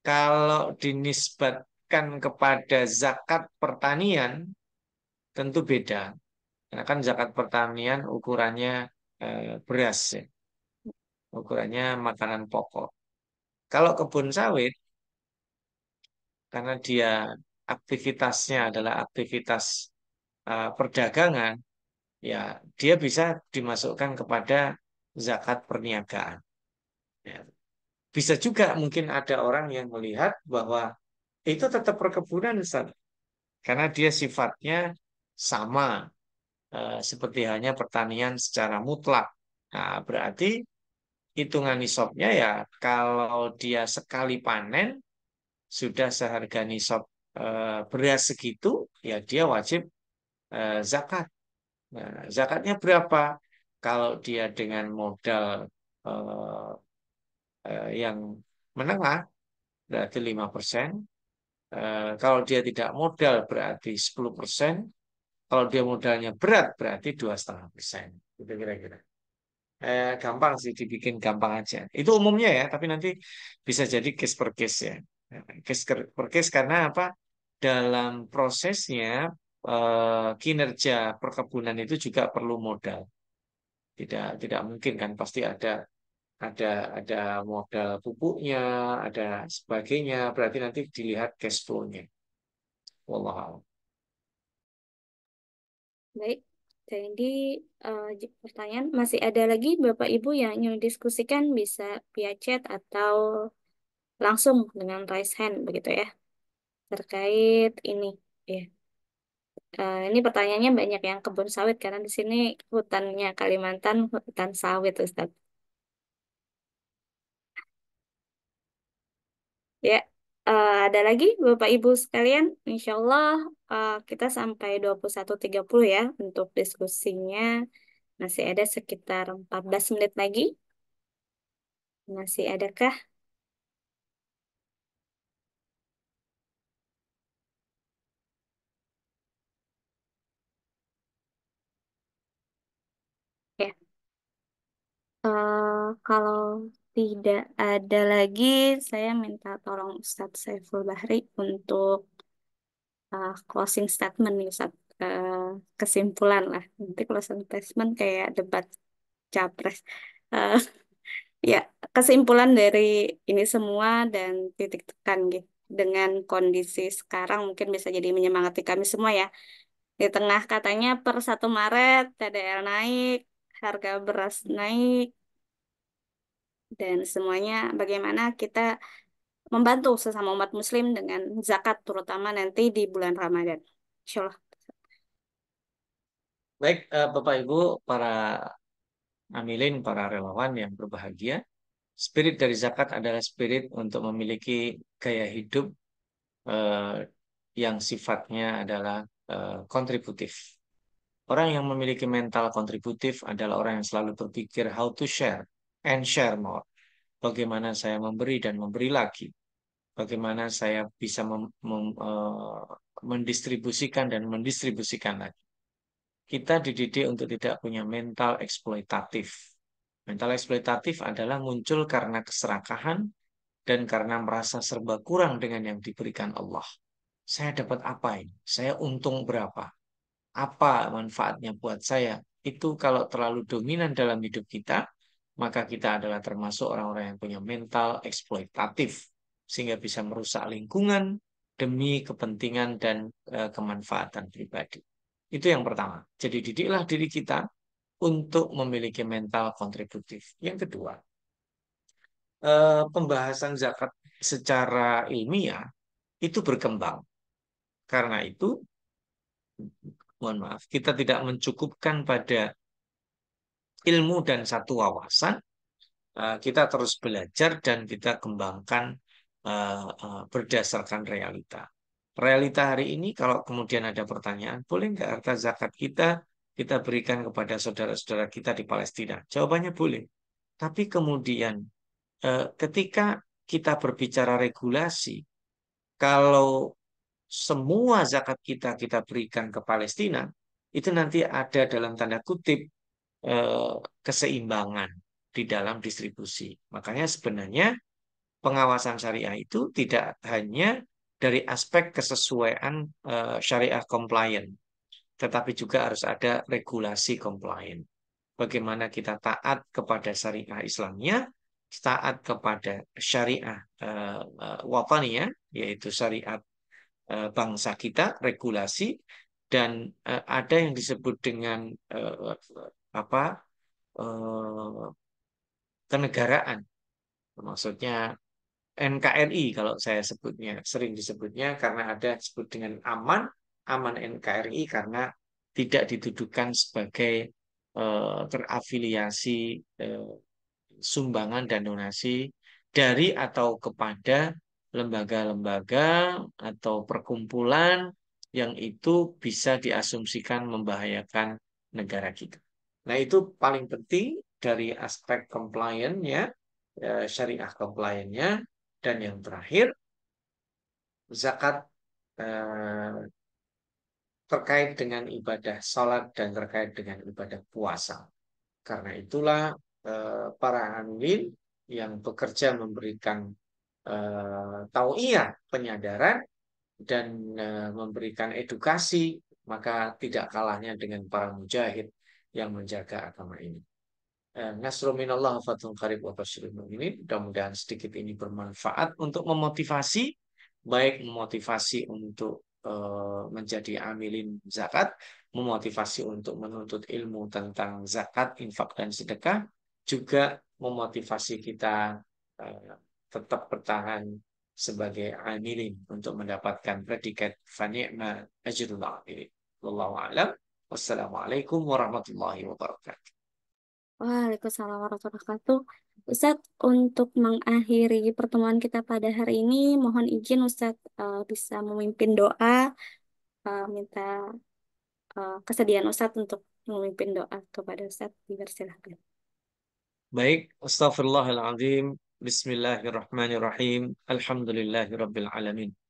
kalau dinisbat diberikan kepada zakat pertanian tentu beda. Karena kan zakat pertanian ukurannya eh, beras, ya. ukurannya makanan pokok. Kalau kebun sawit, karena dia aktivitasnya adalah aktivitas eh, perdagangan, ya dia bisa dimasukkan kepada zakat perniagaan. Ya. Bisa juga mungkin ada orang yang melihat bahwa itu tetap perkebunan Ustaz. Karena dia sifatnya sama eh, seperti hanya pertanian secara mutlak. Nah, berarti hitungan nisabnya ya kalau dia sekali panen sudah seharga nisab eh, beras segitu ya dia wajib eh, zakat. Nah, zakatnya berapa? Kalau dia dengan modal eh, yang menengah berarti lima persen. Eh, kalau dia tidak modal berarti 10%, kalau dia modalnya berat berarti 2,5%. Itu kira-kira. Eh, gampang sih dibikin gampang aja. Itu umumnya ya, tapi nanti bisa jadi case per case ya. Eh, case per case karena apa? Dalam prosesnya eh, kinerja perkebunan itu juga perlu modal tidak tidak mungkin kan pasti ada ada ada modal pupuknya, ada sebagainya. Berarti nanti dilihat cash flow-nya. Wallahualam. Baik, jadi uh, eh, pertanyaan masih ada lagi Bapak Ibu yang ingin diskusikan bisa via chat atau langsung dengan raise hand begitu ya terkait ini ya. Uh, ini pertanyaannya banyak yang kebun sawit karena di sini hutannya Kalimantan hutan sawit Ustaz. Ya, uh, ada lagi Bapak Ibu sekalian? Insya Allah eh, kita sampai 21.30 ya untuk diskusinya. Masih ada sekitar 14 menit lagi. Masih adakah? Ya, eh, kalau tidak ada lagi. Saya minta tolong Ustadz Saiful Bahri untuk uh, closing statement nih Ustadz. Uh, kesimpulan lah. Nanti closing statement kayak debat capres. Uh, ya, kesimpulan dari ini semua dan titik tekan gitu. Dengan kondisi sekarang mungkin bisa jadi menyemangati kami semua ya. Di tengah katanya per 1 Maret TDL naik, harga beras naik, dan semuanya bagaimana kita membantu sesama umat muslim dengan zakat terutama nanti di bulan Ramadan. Insyaallah. Baik, eh, Bapak Ibu, para amilin, para relawan yang berbahagia, spirit dari zakat adalah spirit untuk memiliki gaya hidup eh, yang sifatnya adalah eh, kontributif. Orang yang memiliki mental kontributif adalah orang yang selalu berpikir how to share and share more bagaimana saya memberi dan memberi lagi, bagaimana saya bisa mem, mem, eh, mendistribusikan dan mendistribusikan lagi. Kita dididik untuk tidak punya mental eksploitatif. Mental eksploitatif adalah muncul karena keserakahan dan karena merasa serba kurang dengan yang diberikan Allah. Saya dapat apa ini? Saya untung berapa? Apa manfaatnya buat saya? Itu kalau terlalu dominan dalam hidup kita, maka kita adalah termasuk orang-orang yang punya mental eksploitatif sehingga bisa merusak lingkungan demi kepentingan dan e, kemanfaatan pribadi. Itu yang pertama. Jadi didiklah diri kita untuk memiliki mental kontributif. Yang kedua, e, pembahasan zakat secara ilmiah itu berkembang. Karena itu, mohon maaf, kita tidak mencukupkan pada ilmu dan satu wawasan, eh, kita terus belajar dan kita kembangkan eh, eh, berdasarkan realita. Realita hari ini kalau kemudian ada pertanyaan, boleh nggak harta zakat kita kita berikan kepada saudara-saudara kita di Palestina? Jawabannya boleh. Tapi kemudian ketika kita berbicara regulasi, kalau semua zakat kita kita berikan ke Palestina, itu nanti ada dalam tanda kutip Eh, keseimbangan di dalam distribusi. Makanya sebenarnya pengawasan syariah itu tidak hanya dari aspek kesesuaian eh, syariah compliant, tetapi juga harus ada regulasi compliant. Bagaimana kita taat kepada syariah Islamnya, taat kepada syariah eh, eh yaitu syariat bangsa kita, regulasi, dan ada yang disebut dengan apa eh, kenegaraan maksudnya NKRI kalau saya sebutnya sering disebutnya karena ada disebut dengan aman aman NKRI karena tidak didudukan sebagai eh, terafiliasi eh, sumbangan dan donasi dari atau kepada lembaga-lembaga atau perkumpulan yang itu bisa diasumsikan membahayakan negara kita. Nah, itu paling penting dari aspek compliance-nya, ya, syariah compliance-nya, dan yang terakhir, zakat eh, terkait dengan ibadah sholat dan terkait dengan ibadah puasa. Karena itulah eh, para amilin yang bekerja memberikan eh, tauiyah penyadaran dan memberikan edukasi maka tidak kalahnya dengan para mujahid yang menjaga agama ini. Eh, Nasrul minallah fatun karib wa basyirul mu'minin. Mudah-mudahan sedikit ini bermanfaat untuk memotivasi, baik memotivasi untuk eh, menjadi amilin zakat, memotivasi untuk menuntut ilmu tentang zakat, infak, dan sedekah, juga memotivasi kita eh, tetap bertahan sebagai amilin untuk mendapatkan predikat fani'ma ajrul amilin. Wallahu a'lam. Wassalamualaikum warahmatullahi wabarakatuh. Waalaikumsalam warahmatullahi wabarakatuh. Ustadz, untuk mengakhiri pertemuan kita pada hari ini, mohon izin Ustadz uh, bisa memimpin doa, uh, minta uh, eh, kesediaan Ustadz untuk memimpin doa kepada Ustadz. Dipersilahkan. Baik, astagfirullahaladzim. Bismillahirrahmanirrahim. Alhamdulillahirrabbilalamin. alamin.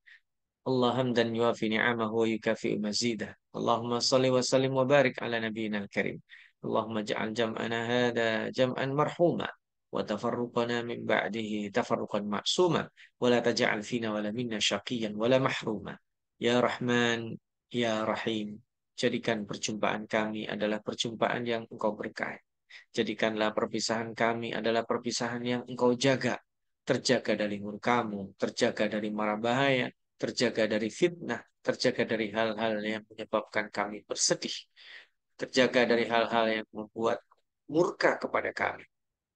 Allah hamdan yuafi ni'amahu wa yukafi mazidah. Allahumma salli wa sallim wa barik ala nabiyyina al-karim. Allahumma ja'al jam'ana hada jam'an marhuma wa tafarruqana min ba'dihi tafarruqan ma'suma wa la taj'al fina wa la minna syaqiyan wa la mahruma. Ya Rahman, Ya Rahim, jadikan perjumpaan kami adalah perjumpaan yang engkau berkahi. Jadikanlah perpisahan kami adalah perpisahan yang engkau jaga. Terjaga dari murkamu, terjaga dari marah bahaya, terjaga dari fitnah, terjaga dari hal-hal yang menyebabkan kami bersedih, terjaga dari hal-hal yang membuat murka kepada kami.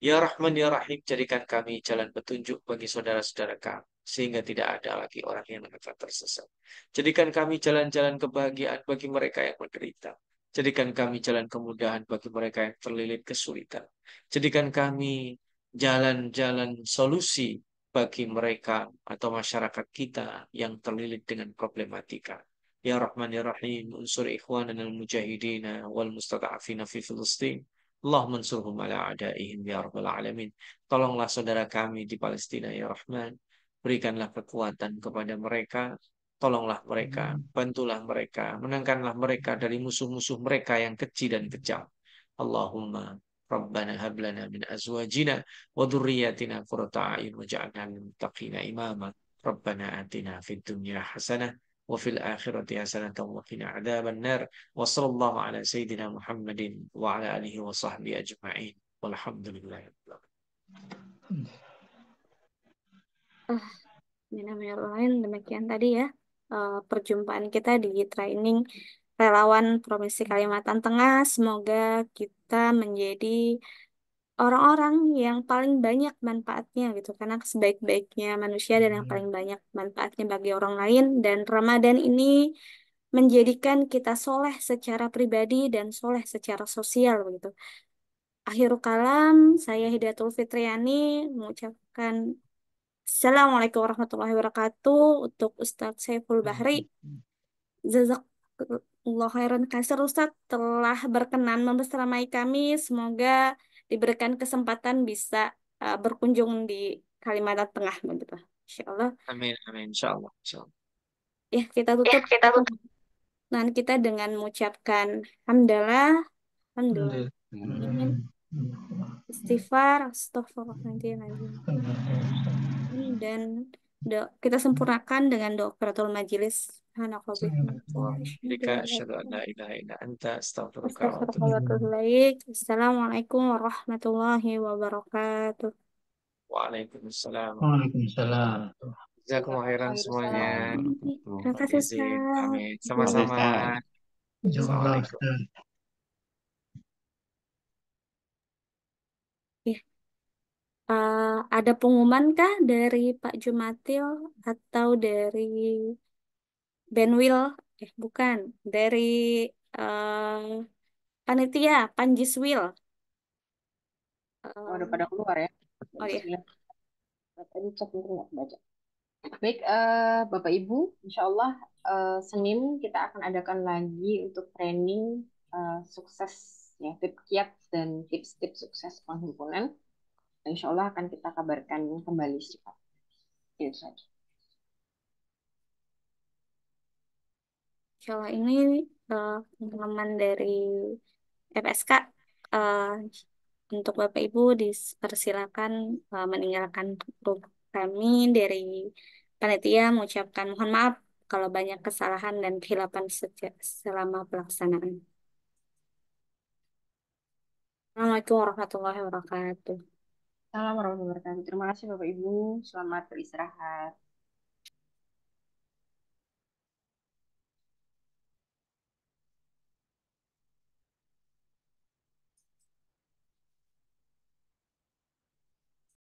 Ya Rahman, Ya Rahim, jadikan kami jalan petunjuk bagi saudara-saudara kami, sehingga tidak ada lagi orang yang akan tersesat. Jadikan kami jalan-jalan kebahagiaan bagi mereka yang menderita. Jadikan kami jalan kemudahan bagi mereka yang terlilit kesulitan. Jadikan kami jalan-jalan solusi bagi mereka atau masyarakat kita yang terlilit dengan problematika. Ya Rahman Ya Rahim, unsur ikhwanan al-mujahidina wal-mustada'afina fi Filistin. Allah mansurhum ala adaihim ya Rabbal Alamin. Tolonglah saudara kami di Palestina ya Rahman. Berikanlah kekuatan kepada mereka. Tolonglah mereka, bantulah mereka, menangkanlah mereka dari musuh-musuh mereka yang kecil dan kejam. Allahumma Rabbana hab min azwajina wa dhurriyyatina qurrata a'yun waj'alna imama. Rabbana atina fid dunya hasanah wa fil akhirati hasanatan wa Wa sallallahu ala sayyidina Muhammadin wa ala alihi wa sahbihi ah, demikian tadi ya eh, perjumpaan kita di training relawan Provinsi Kalimantan Tengah. Semoga kita menjadi orang-orang yang paling banyak manfaatnya gitu karena sebaik-baiknya manusia dan yang paling hmm. banyak manfaatnya bagi orang lain dan Ramadan ini menjadikan kita soleh secara pribadi dan soleh secara sosial gitu Akhirul kalam, saya hidayatul Fitriani mengucapkan Assalamualaikum warahmatullahi wabarakatuh untuk Ustadz Saiful Bahri. Zazak Allah khairan kasir Ustaz telah berkenan membersamai kami. Semoga diberikan kesempatan bisa uh, berkunjung di Kalimantan Tengah begitu. Insya Allah. Amin amin. Insya Allah. Insya Allah. Ya kita tutup. Ya, kita tutup. Nah kita dengan mengucapkan hamdalah, hamdalah. hamdalah. Istighfar, astagfirullahaladzim. Dan do, kita sempurnakan dengan kafaratul majelis. Assalamualaikum warahmatullahi wabarakatuh. Waalaikumsalam. Waalaikumsalam. Jazakumullah khairan semuanya. Terima kasih Sama-sama. Assalamualaikum. uh, ada pengumuman kah dari Pak Jumatil atau dari Benwil? Eh, bukan, dari uh, panitia Panjiswil. Oh, udah eh, pada keluar ya. Oh iya. Tadi cek dulu nggak baca. Baik, uh, Bapak Ibu, Insya Allah uh, Senin kita akan adakan lagi untuk training uh, sukses ya tips kiat dan tips-tips sukses penghimpunan insya Allah akan kita kabarkan kembali cepat. Itu saja. Insya Allah ini eh, teman-teman uh, dari FSK uh, eh, untuk Bapak Ibu dipersilakan uh, meninggalkan grup kami dari panitia mengucapkan mohon maaf kalau banyak kesalahan dan kehilapan selama pelaksanaan. Assalamualaikum warahmatullahi wabarakatuh. Assalamualaikum warahmatullahi wabarakatuh. Terima kasih Bapak Ibu. Selamat beristirahat.